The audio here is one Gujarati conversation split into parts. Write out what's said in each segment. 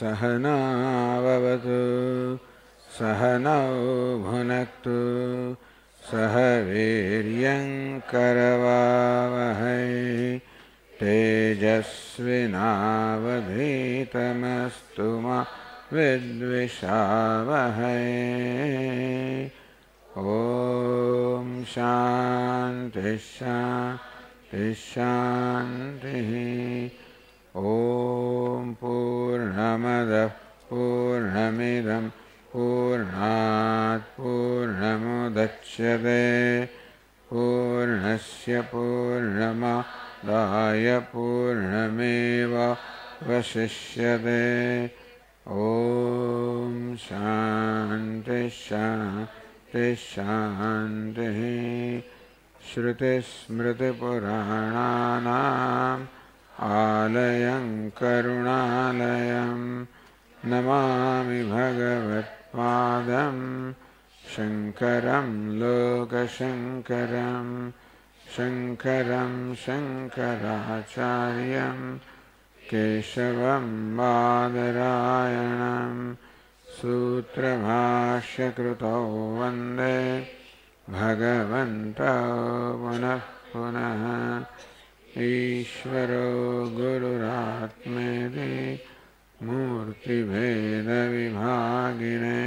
सहनाववतु सहनौ भुनक्तु सह वीर्यं करवावहै तेजस्विनावधीतमस्तु मा विद्विषावहै ॐ शान्तिः शान्ति ॐ पूर्णमदः पूर्णमिदं पूर्णात् पूर्णमुदक्ष्यते पूर्णस्य पूर्णमादाय पूर्णमेव वशिष्यते ॐ शान्ति शान्ति शान्तिः श्रुतिस्मृतिपुराणानाम् आलयं करुणालयं नमामि भगवत्पादं शङ्करं लोकशङ्करं शङ्करं शङ्कराचार्यं केशवं बादरायणं सूत्रभाष्यकृतौ वन्दे भगवन्तो पुनः पुनः ईश्वरो गुरुरात्मेति मूर्तिभेदविभागिने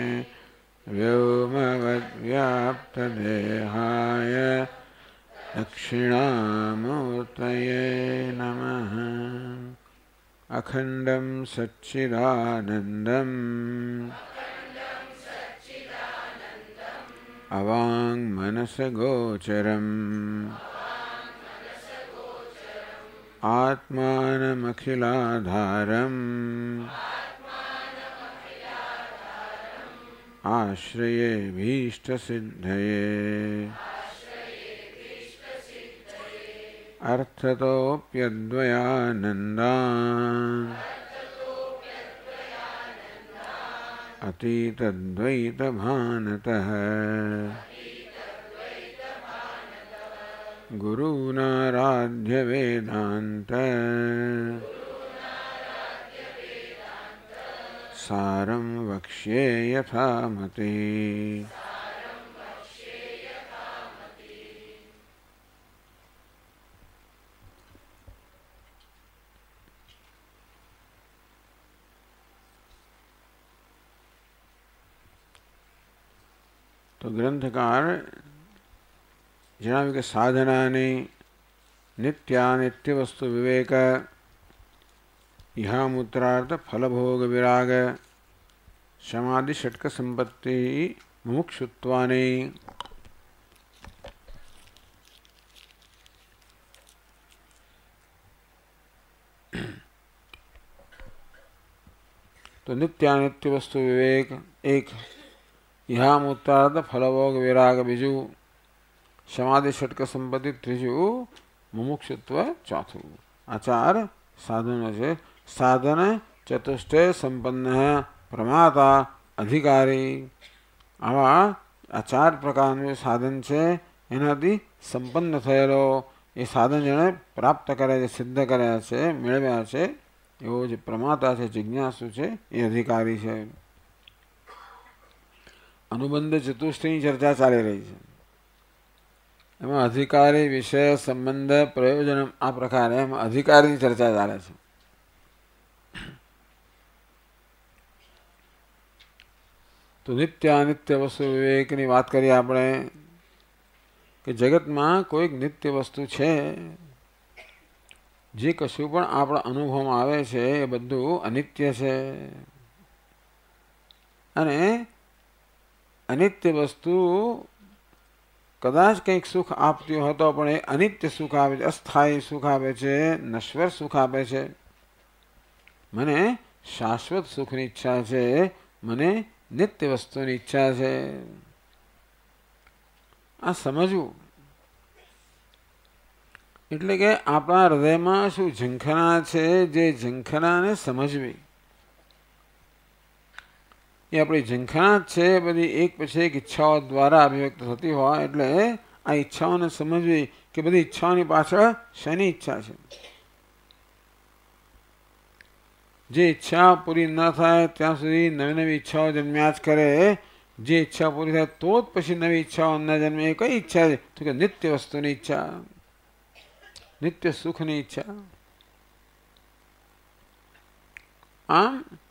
व्योमवद्व्याप्तदेहाय दक्षिणामूर्तये नमः अखण्डं सच्चिदानन्दम् अवाङ्मनसगोचरम् आत्मानमखिलाधारम् आश्रयेभीष्टसिद्धये अर्थतोऽप्यद्वयानन्दान् अतीतद्वैतभानतः गुरुनाराध्य वेदान्त सारं वक्ष्ये यथा मते तो ग्रंथकार के साधना ने ಜ್ಞಾವಿಕ वस्तु विवेक ವಿವೇಕ इहामूत्रार्थ फलभोग विराग समाधि षटक संपत्ति मुमुक्षुत्वा ने तो नित्यानित्य वस्तु विवेक एक इहामूत्रार्थ फलभोग विराग बिजु સમાધિ ષટક સંબંધિત ત્રીજું મુમુક્ષત્વ ચોથું આ ચાર સાધનો છે સાધન ચતુષ્ટય સંપન્ન પ્રમાતા અધિકારી આવા આ ચાર પ્રકારનું સાધન છે એનાથી સંપન્ન થયેલો એ સાધન જેણે પ્રાપ્ત કર્યા છે સિદ્ધ કર્યા છે મેળવ્યા છે એવો જે પ્રમાતા છે જિજ્ઞાસુ છે એ અધિકારી છે અનુબંધ ચતુષ્ટયની ચર્ચા ચાલી રહી છે એમાં અધિકારી વિષય સંબંધ પ્રયોજન આ પ્રકારે એમાં અધિકારની ચર્ચા ચાલે છે તો નિત્ય અનિત્ય વસ્તુ વિવેકની વાત કરીએ આપણે કે જગતમાં કોઈક નિત્ય વસ્તુ છે જે કશું પણ આપણા અનુભવમાં આવે છે એ બધું અનિત્ય છે અને અનિત્ય વસ્તુ કદાચ કંઈક સુખ આપતી હતો પણ એ અનિત્ય સુખ આવે છે અસ્થાયી સુખ આપે છે નશ્વર સુખ આપે છે મને શાશ્વત સુખની ઈચ્છા છે મને નિત્ય વસ્તુની ઈચ્છા છે આ સમજવું એટલે કે આપણા હૃદયમાં શું ઝંખના છે જે ઝંખનાને સમજવી ये आपली झेंखा छे बदी एक पछेक इच्छा द्वारा अभिव्यक्त होती हो એટલે આ ઈચ્છાને સમજવી કે બધી ઈચ્છાની પાછળ સની ઈચ્છા છે જે ઈચ્છા પૂરી ન થાય त्यासरी નવી નવી ઈચ્છાઓ જનમ્યાત કરે જે ઈચ્છા પૂરી થાય તો પછી નવી ઈચ્છાઓ ન જન્મે કે ઈચ્છા કે દિત્ય વસ્તુની ઈચ્છા નિત્ય સુખની ઈચ્છા હા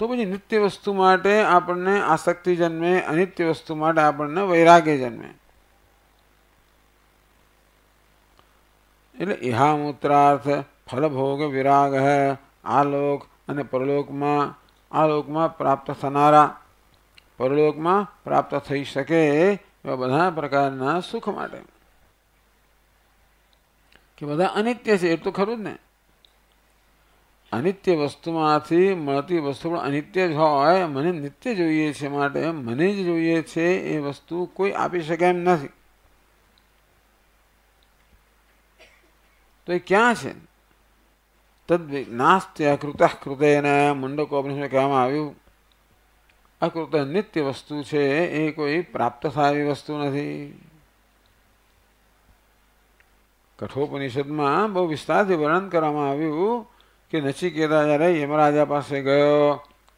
તો ભલે નિત્ય વસ્તુ માટે આપણે આસક્તિ જન્મે અનિત્ય વસ્તુ માટે આપણે વૈરાગ્ય જન્મે એટલે ઇહા મુત્રાર્થ ફળ ભોગ વિરાગ આલોક અને પરલોક માં આલોક માં પ્રાપ્ત થનારા પરલોક માં પ્રાપ્ત થઈ શકે એ બધા પ્રકારના સુખ માટે કે બધા અનિત્ય છે એ તો ખરું જ ને અનિત્ય વસ્તુમાંથી મળતી વસ્તુ પણ અનિત્ય જ હોય મને નિત્ય જોઈએ છે માટે મને જ જોઈએ છે એ વસ્તુ કોઈ આપી શકે એમ નથી તો એ ક્યાં છે તદ નાસ્ત્ય કૃત કૃતેન મુંડકો ઉપનિષદ કહેવામાં આવ્યું અકૃત નિત્ય વસ્તુ છે એ કોઈ પ્રાપ્ત થાય એવી વસ્તુ નથી કઠોપનિષદમાં બહુ વિસ્તારથી વર્ણન કરવામાં આવ્યું કે નચિકેત રાજા યમરાજા પાસે ગયો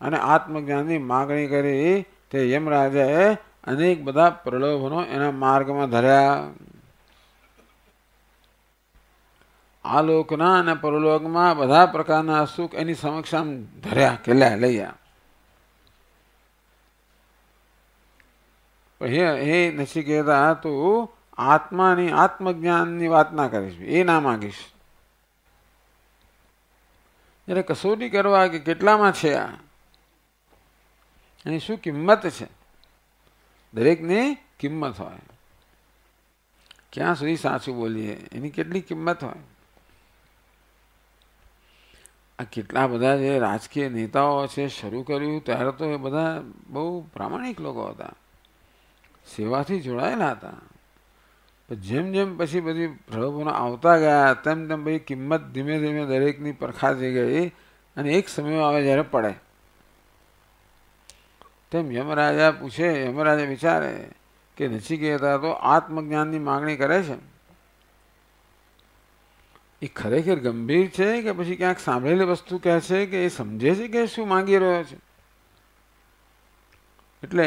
અને આત્મજ્ઞાનની માગણી કરી તે યમરાજાએ અનેક બધા પ્રલોભનો એના માર્ગમાં ધર્યા આ લોકના અને પરલોકમાં બધા પ્રકારના સુખ એની સમક્ષ આમ ધર્યા કે લઈયા હે કહેતા તું આત્માની આત્મજ્ઞાનની વાત ના કરીશ એ ના માગીશ એટલે કસોટી કરવા કે કેટલામાં છે આ એની શું કિંમત છે દરેકની કિંમત હોય ક્યાં સુધી સાચું બોલીએ એની કેટલી કિંમત હોય આ કેટલા બધા જે રાજકીય નેતાઓ છે શરૂ કર્યું ત્યારે તો એ બધા બહુ પ્રામાણિક લોકો હતા સેવાથી જોડાયેલા હતા જેમ જેમ પછી બધી પ્રલોભનો આવતા ગયા તેમ તેમ પછી કિંમત ધીમે ધીમે દરેકની પરખાતી ગઈ અને એક સમય આવે જ્યારે પડે તેમ યમરાજા પૂછે યમરાજા વિચારે કે નથી કહેતા તો આત્મજ્ઞાનની માગણી કરે છે એ ખરેખર ગંભીર છે કે પછી ક્યાંક સાંભળેલી વસ્તુ કહે છે કે એ સમજે છે કે શું માંગી રહ્યો છે એટલે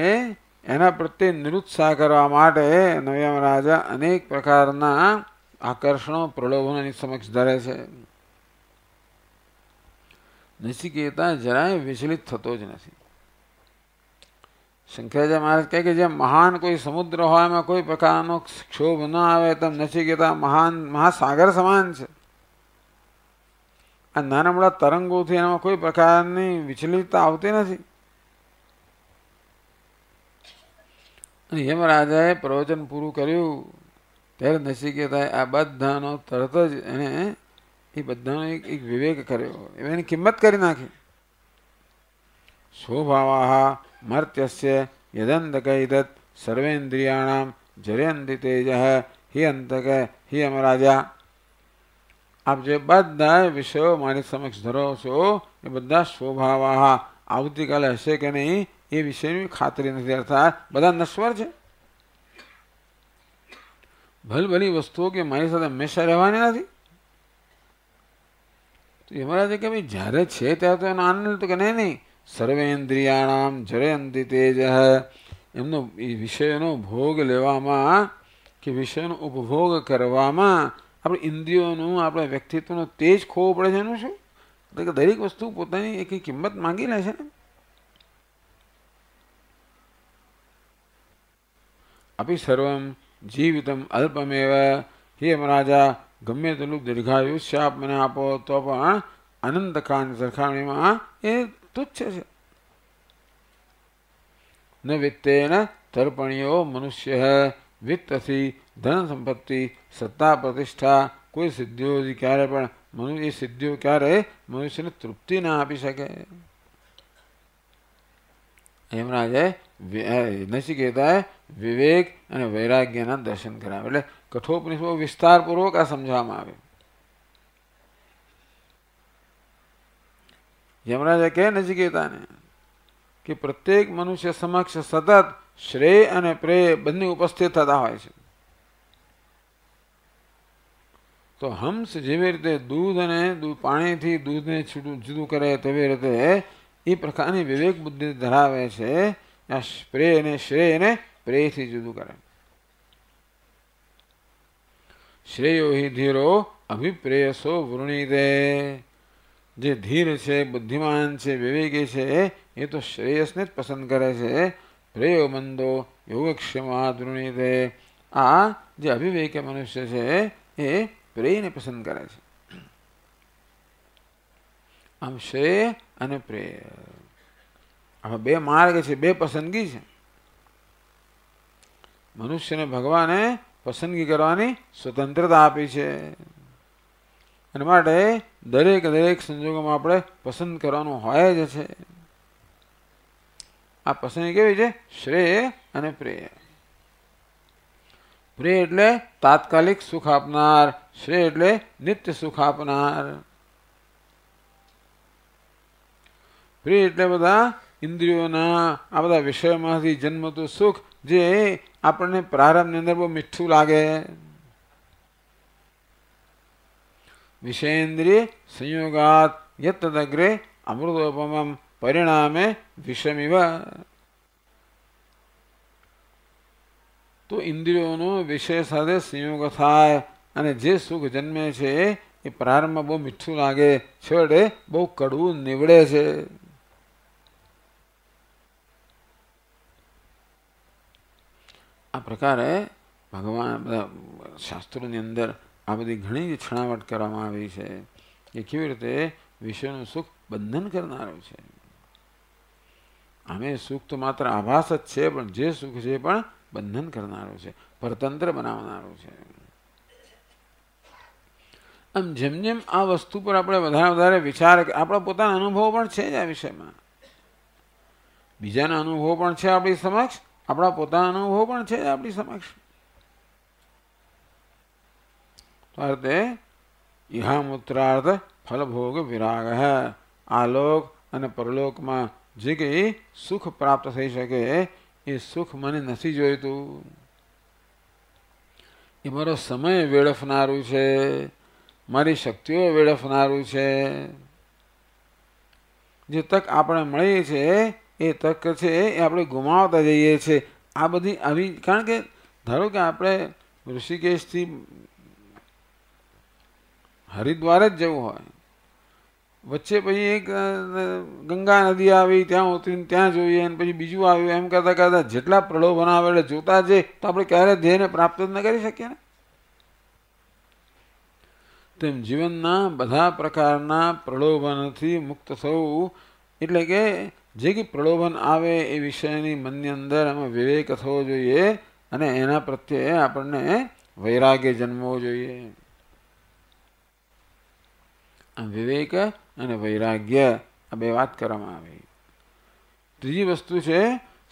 એના પ્રત્યે નિરુત્સાહ કરવા માટે નવયમ રાજા અનેક પ્રકારના આકર્ષણો પ્રલોભનોની સમક્ષ ધરે છે નસિકેતા જરાય વિચલિત થતો જ નથી શંકરાચાર્ય મહારાજ કહે કે જે મહાન કોઈ સમુદ્ર હોય એમાં કોઈ પ્રકારનો ક્ષોભ ન આવે તેમ નસિકેતા મહાન મહાસાગર સમાન છે આ નાના મોટા તરંગોથી એમાં કોઈ પ્રકારની વિચલિતતા આવતી નથી અને યમરાજાએ પ્રવચન પૂરું કર્યું ત્યારે નસિકેતાએ આ બધાનો તરત જ એને એ બધાનો એક એક વિવેક કર્યો એની કિંમત કરી નાખી સ્વભાવા મર્ત્યસ્ય યદંતકૈદત સર્વેન્દ્રિયાણામ જરેન્દ્રિ તેજ હિ અંતક હિ અમરાજા આપ જે બધા વિષયો મારી સમક્ષ ધરો છો એ બધા સ્વભાવા આવતીકાલે હશે કે નહીં એ વિષયની ખાતરી નથી અર્થાત બધા નશ્વર છે ભલભલી વસ્તુઓ કે મારી સાથે હંમેશા રહેવાની નથી તો એમાં છે કે ભાઈ જ્યારે છે ત્યારે તો એનો આનંદ તો કે નહીં નહીં સર્વેન્દ્રિયાણામ જરયંતિ તેજ એમનો એ વિષયનો ભોગ લેવામાં કે વિષયનો ઉપભોગ કરવામાં આપણે ઇન્દ્રિયોનું આપણે વ્યક્તિત્વનું તેજ ખોવો પડે છે એનું શું એટલે કે દરેક વસ્તુ પોતાની એક કિંમત માંગી લે છે ને अभी सर्व जीवित अल्पमेव हे यमराजा गम्य तो लोग दीर्घायुष्याप मैंने आप तो अनंत कांड सरखाणी ये तुच्छ न वित्तेन तर्पणीयो मनुष्य है वित्त थी धन संपत्ति सत्ता प्रतिष्ठा कोई सिद्धियों क्यारे पर ये सिद्धियों क्यारे मनुष्य ने तृप्ति ना आप सके હેમરાજે નચિકેતાએ વિવેક અને વૈરાગ્યના દર્શન કરાવે એટલે કઠોપનિષદો વિસ્તારપૂર્વક આ સમજાવવામાં આવે યમરાજા કહે નચિકેતાને કે પ્રત્યેક મનુષ્ય સમક્ષ સતત શ્રેય અને પ્રેય બંને ઉપસ્થિત થતા હોય છે તો હંસ જેવી રીતે દૂધ અને પાણીથી દૂધને છૂટું જુદું કરે તેવી રીતે એ પ્રકારની વિવેક બુદ્ધિ ધરાવે છે આ સ્પ્રે અને શ્રેયને પ્રેયથી જુદું કરે શ્રેયો હિ ધીરો અભિપ્રેયસો વૃણિદે જે ધીર છે બુદ્ધિમાન છે વિવેકી છે એ તો શ્રેયસને જ પસંદ કરે છે પ્રેયો મંદો યોગક્ષમાદૃણીદે આ જે અભિવેકી મનુષ્ય છે એ પ્રેયને પસંદ કરે છે આમ શ્રેય અને પ્રેય આમાં બે માર્ગ છે બે પસંદગી છે મનુષ્યને ભગવાને પસંદગી કરવાની સ્વતંત્રતા આપી છે એના માટે દરેક દરેક સંજોગોમાં આપણે પસંદ કરવાનું હોય જ છે આ પસંદગી કેવી છે શ્રેય અને પ્રેય પ્રેય એટલે તાત્કાલિક સુખ આપનાર શ્રેય એટલે નિત્ય સુખ આપનાર પ્રિય એટલે બધા ઇન્દ્રિયોના આ બધા વિષયમાંથી જન્મતું સુખ જે આપણને પ્રારંભની અંદર બહુ મીઠું લાગે વિષયેન્દ્રિય સંયોગાત યતદગ્રે અમૃતોપમમ પરિણામે વિષમિવ તો ઇન્દ્રિયોનો વિષય સાથે સંયોગ થાય અને જે સુખ જન્મે છે એ પ્રારંભમાં બહુ મીઠું લાગે છેડે બહુ કડવું નીવડે છે આ પ્રકારે ભગવાન બધા શાસ્ત્રોની અંદર આ બધી ઘણી છણાવટ કરવામાં આવી છે કે કેવી રીતે વિશ્વનું સુખ બંધન કરનારું છે આમે સુખ તો માત્ર આભાસ જ છે પણ જે સુખ છે પણ બંધન કરનારું છે પરતંત્ર બનાવનારું છે આમ જેમ જેમ આ વસ્તુ પર આપણે વધારે વધારે વિચાર આપણા પોતાના અનુભવ પણ છે જ આ વિષયમાં બીજાના અનુભવ પણ છે આપણી સમક્ષ આપણા પોતાના અનુભવ પણ છે આપણી સમક્ષ અર્થે ઇહામૂત્રાર્થ ફલભોગ વિરાગ આલોક અને પરલોકમાં જે કંઈ સુખ પ્રાપ્ત થઈ શકે એ સુખ મને નથી જોઈતું એ મારો સમય વેડફનારું છે મારી શક્તિઓ વેડફનારું છે જે તક આપણે મળી છે એ તક છે એ આપણે ગુમાવતા જઈએ છીએ આ બધી આવી કારણ કે ધારો કે આપણે ઋષિકેશથી હરિદ્વાર જ જવું હોય વચ્ચે પછી એક ગંગા નદી આવી ત્યાં ઉતરીને ત્યાં જોઈએ અને પછી બીજું આવ્યું એમ કરતાં કરતાં જેટલા પ્રલોભન આવે એટલે જોતા જઈએ તો આપણે ક્યારે ધ્યેયને પ્રાપ્ત ન કરી શકીએ ને તેમ જીવનના બધા પ્રકારના પ્રલોભનથી મુક્ત થવું એટલે કે જે કે પ્રલોભન આવે એ વિષયની મનની અંદર અમે વિવેક થવો જોઈએ અને એના પ્રત્યે આપણને વૈરાગ્ય જન્મવો જોઈએ વિવેક અને વૈરાગ્ય આ બે વાત કરવામાં આવી ત્રીજી વસ્તુ છે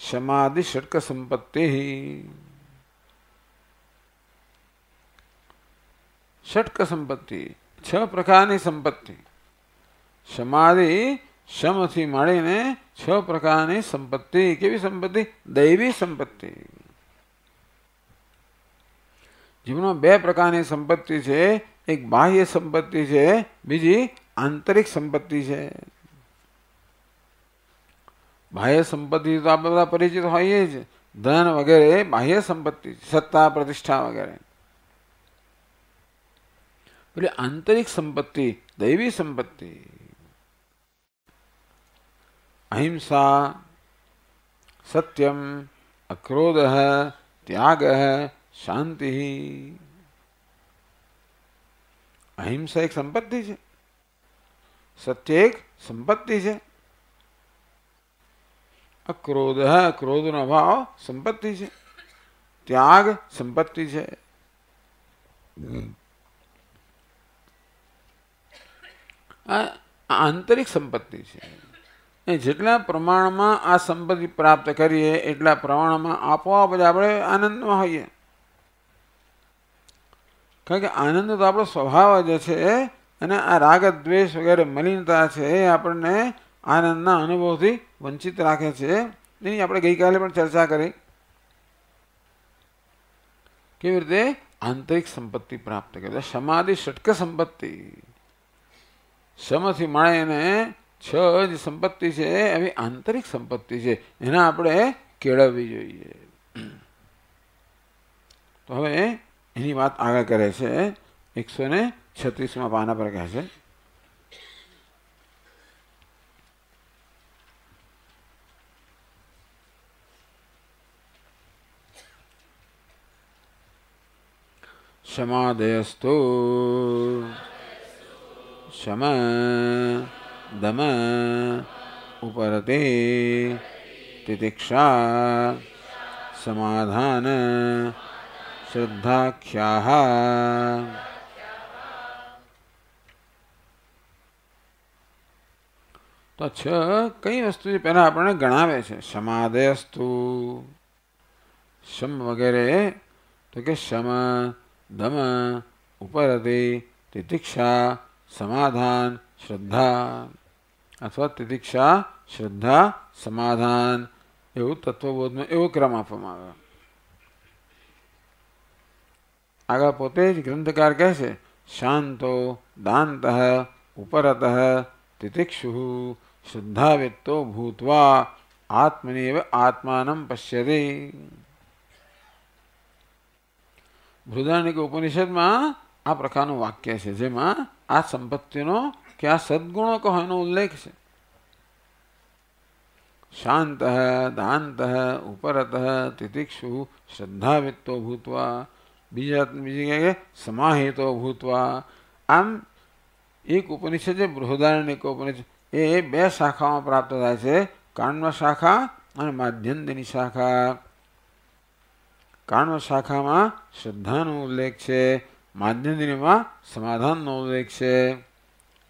સમાધિ ષટક સંપત્તિ ષટક સંપત્તિ છ પ્રકારની સંપત્તિ સમાધિ શમથી માંડીને છ પ્રકારની સંપત્તિ કેવી સંપત્તિ દૈવી સંપત્તિ જીવનમાં બે પ્રકારની સંપત્તિ છે એક બાહ્ય સંપત્તિ છે બીજી આંતરિક સંપત્તિ છે બાહ્ય સંપત્તિ તો આપણે બધા પરિચિત હોઈએ જ ધન વગેરે બાહ્ય સંપત્તિ સત્તા પ્રતિષ્ઠા વગેરે એટલે આંતરિક સંપત્તિ દૈવી સંપત્તિ अहिंसा सत्यम अक्रोध त्याग शांति अहिंसा एक संपत्ति है सत्य एक संपत्ति है अक्रोध है क्रोध न भाव संपत्ति से त्याग संपत्ति से आंतरिक संपत्ति से એ જેટલા પ્રમાણમાં આ સંપત્તિ પ્રાપ્ત કરીએ એટલા પ્રમાણમાં આપોઆપ જ આપણે આનંદમાં હોઈએ કારણ કે આનંદ તો આપણો સ્વભાવ જ છે અને આ રાગ દ્વેષ વગેરે મલિનતા છે એ આપણને આનંદના અનુભવથી વંચિત રાખે છે એની આપણે ગઈકાલે પણ ચર્ચા કરી કેવી રીતે આંતરિક સંપત્તિ પ્રાપ્ત કરે સમાધિ ષટક સંપત્તિ સમથી માણે એને છ જે સંપત્તિ છે એવી આંતરિક સંપત્તિ છે એને આપણે કેળવવી જોઈએ તો હવે એની વાત આગળ કરે છે એકસો ને છત્રીસમાં પાના પર કહે છે क्षमादयस्तु क्षमा दम उपरते तितिक्षा समाधान श्रद्धाख्या તો છ કઈ વસ્તુ છે પહેલાં આપણને ગણાવે છે સમાદયસ્તુ શમ વગેરે તો કે શમ દમ ઉપરતી તિતિક્ષા સમાધાન શ્રદ્ધા अथवा तितिक्षा श्रद्धा समाधान एवं तत्वबोध में एवं क्रम आप आगा पोते ग्रंथकार कैसे शांतो दांत उपरत तितिक्षु शुद्धा वित्तो भूतवा आत्मनिव आत्मान पश्यते भृदाणी उपनिषद में आ प्रकार वाक्य है जेमा आ संपत्ति કે સદગુણો કહો એનો ઉલ્લેખ છે શાંત દાંત ઉપરત તિતિક્ષુ શ્રદ્ધાવિત્તો ભૂતવા બીજા બીજી ક્યાંય સમાહિતો ભૂતવા આમ એક ઉપનિષદ છે બૃહદારણ્યક ઉપનિષદ એ બે શાખામાં પ્રાપ્ત થાય છે કાણ્વ શાખા અને માધ્યંતની શાખા કાણ્વ શાખામાં શ્રદ્ધાનો ઉલ્લેખ છે માધ્યંતિનીમાં સમાધાનનો ઉલ્લેખ છે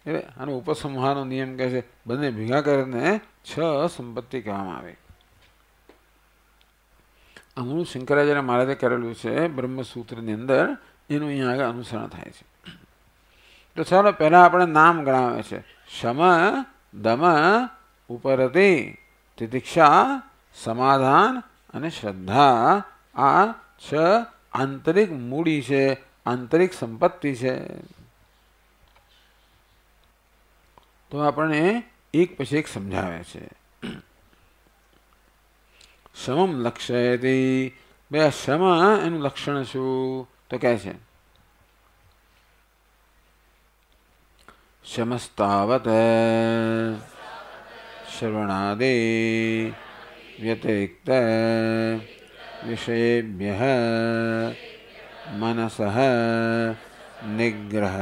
એટલે આનો ઉપસંહારનો નિયમ કહે છે બંને ભેગા કરીને છ સંપત્તિ કહેવામાં આવે આમનું શંકરાચાર્ય મહારાજે કરેલું છે બ્રહ્મસૂત્રની અંદર એનું અહીંયા આગળ અનુસરણ થાય છે તો ચાલો પહેલાં આપણે નામ ગણાવે છે શમ દમ ઉપરતિ તિતિક્ષા સમાધાન અને શ્રદ્ધા આ છ આંતરિક મૂડી છે આંતરિક સંપત્તિ છે તો આપણને એક પછી એક સમજાવે છે સમમ લક્ષયતી બે આ સમ એનું લક્ષણ શું તો કહે છે સમસ્તાવત શ્રવણાદે વ્યતિરિક્ત विषयेभ्यः મનસ નિગ્રહ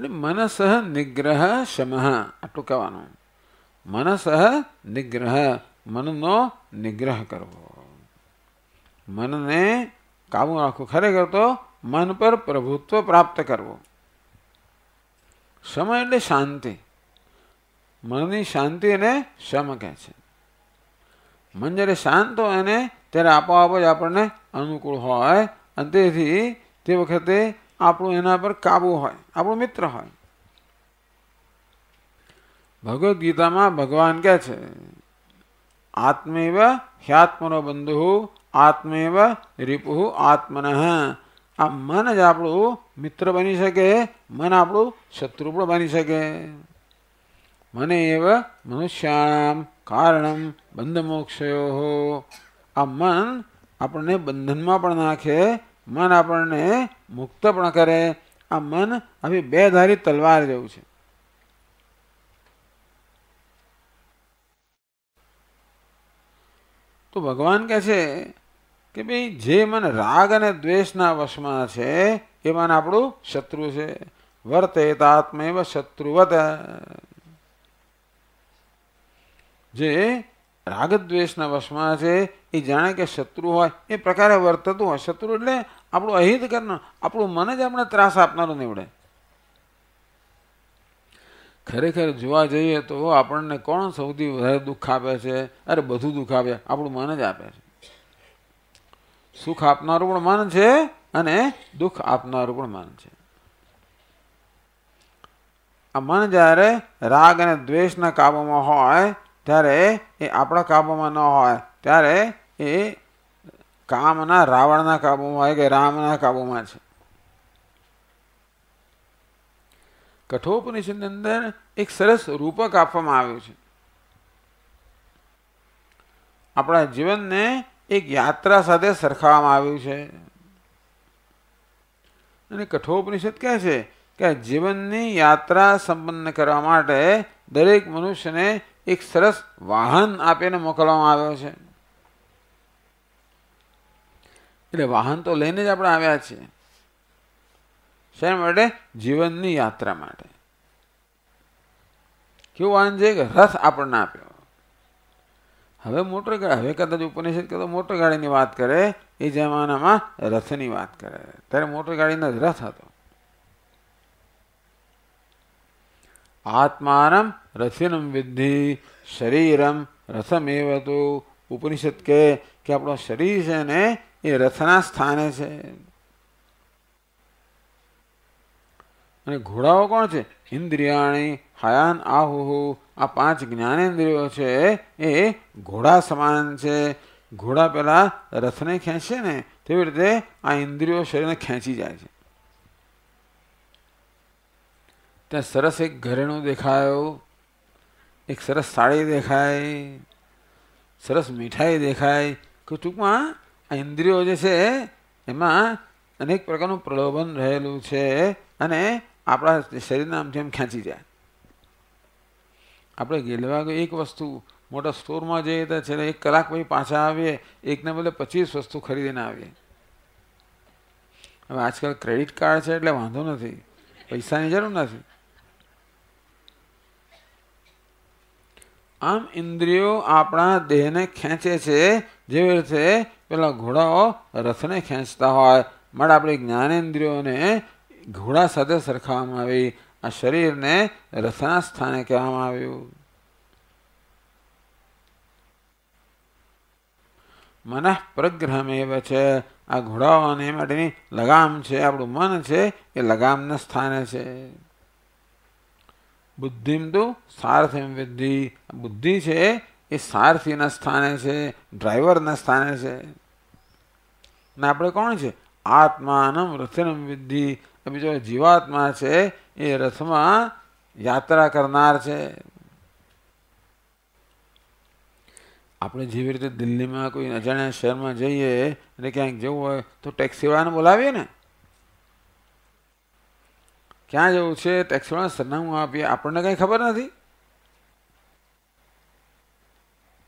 એટલે મનસઃ નિગ્રહ શમઃ આટલું કહેવાનું મનસઃ નિગ્રહ મનનો નિગ્રહ કરવો મનને કાબુ રાખવું ખરેખર તો મન પર પ્રભુત્વ પ્રાપ્ત કરવું શમ એટલે શાંતિ મનની શાંતિ એને શમ કહે છે મન જ્યારે શાંત હોય ને ત્યારે આપોઆપ જ આપણને અનુકૂળ હોય અને તેથી તે વખતે આપણું એના પર કાબુ હોય આપણો મિત્ર હોય ભગવદ્ ગીતામાં ભગવાન કહે છે આત્મેવ હ્યાત્મનો બંધુ આત્મેવ રિપુ આત્મન આ મન જ આપણું મિત્ર બની શકે મન આપણું શત્રુ પણ બની શકે મને એવ મનુષ્યાણામ કારણમ બંધ મોક્ષયો આ મન આપણને બંધનમાં પણ નાખે મન આપણને મુક્ત પણ કરે આ મન હવે બે ધારી તલવાર જેવું છે તો ભગવાન કહે છે કે ભાઈ જે મન રાગ અને દ્વેષના વશમાં છે એ મન આપણું શત્રુ છે વર્તેતાત્મૈવ શત્રુવત જે રાગદ્વેષના વશમાં છે એ જાણે કે શત્રુ હોય એ પ્રકારે વર્તતું હોય શત્રુ એટલે આપણું અહિત કરનાર આપણું મન જ આપણે ત્રાસ આપનારું નીવડે ખરેખર જોવા જઈએ તો આપણને કોણ સૌથી વધારે દુઃખ આપે છે અરે બધું દુઃખ આપે આપણું મન જ આપે છે સુખ આપનારું પણ મન છે અને દુઃખ આપનારું પણ મન છે આ મન જ્યારે રાગ અને દ્વેષના કાબુમાં હોય ત્યારે એ આપણા કાબૂમાં ન હોય ત્યારે એ કામના રાવણના કાબૂમાં હોય કે રામના કાબૂમાં છે કઠોપનિષદની અંદર એક સરસ રૂપક આપવામાં આવ્યું છે આપણા જીવનને એક યાત્રા સાથે સરખાવવામાં આવ્યું છે અને કઠોપનિષદ કહે છે કે જીવનની યાત્રા સંપન્ન કરવા માટે દરેક મનુષ્યને એક સરસ વાહન આપીને મોકલવામાં આવ્યો છે એટલે વાહન તો લઈને જ આપણે આવ્યા છીએ શા માટે જીવનની યાત્રા માટે કેવું વાહન છે કે રસ આપણને આપ્યો હવે મોટર હવે કદાચ ઉપનિષદ કે તો મોટર ગાડીની વાત કરે એ જમાનામાં રથની વાત કરે ત્યારે મોટર ગાડીનો રથ હતો आत्मानं रसिनं વિદ્ધિ શરીરમ રસમેવ તો ઉપનિષદ કહે કે આપણો શરીર છે ને એ રથના સ્થાને છે અને ઘોડાઓ કોણ છે ઇન્દ્રિયાણી હયાન આહુહુ આ પાંચ જ્ઞાનેન્દ્રિયો છે એ ઘોડા સમાન છે ઘોડા પેલા રથને ખેંચે ને તેવી રીતે આ ઇન્દ્રિયો શરીરને ખેંચી જાય છે ત્યાં સરસ એક ઘરેણું દેખાયું એક સરસ સાડી દેખાય સરસ મીઠાઈ દેખાય કે ટૂંકમાં આ ઇન્દ્રિયો જે છે એમાં અનેક પ્રકારનું પ્રલોભન રહેલું છે અને આપણા શરીરના આમ જેમ ખેંચી જાય આપણે ગેલવા ગઈ એક વસ્તુ મોટા સ્ટોરમાં જઈએ તો છેલ્લે એક કલાક પછી પાછા આવીએ એકને બદલે પચીસ વસ્તુ ખરીદીને આવીએ હવે આજકાલ ક્રેડિટ કાર્ડ છે એટલે વાંધો નથી પૈસાની જરૂર નથી આમ ઇન્દ્રિયો આપણા દેહને ખેંચે છે જેવી રીતે પેલા ઘોડાઓ રથને ખેંચતા હોય માટે આપણે જ્ઞાનેન્દ્રિયોને ઘોડા સાથે સરખાવવામાં આવી આ શરીરને રથના સ્થાને કહેવામાં આવ્યું મન પ્રગ્રહમ છે આ ઘોડાઓને માટેની લગામ છે આપણું મન છે એ લગામના સ્થાને છે બુદ્ધિમ તું સારથિમ વિદ્ધિ બુદ્ધિ છે એ સારથીના સ્થાને છે ડ્રાઈવરના સ્થાને છે ને આપણે કોણ છે આત્માનમ રથનમ વિદ્ધિ બીજો જીવાત્મા છે એ રથમાં યાત્રા કરનાર છે આપણે જેવી રીતે દિલ્હીમાં કોઈ અજાણ્યા શહેરમાં જઈએ અને ક્યાંક જવું હોય તો ટેક્સીવાળાને બોલાવીએ ને ક્યાં જવું છે ટેક્સમાં સરનામું આપીએ આપણને કંઈ ખબર નથી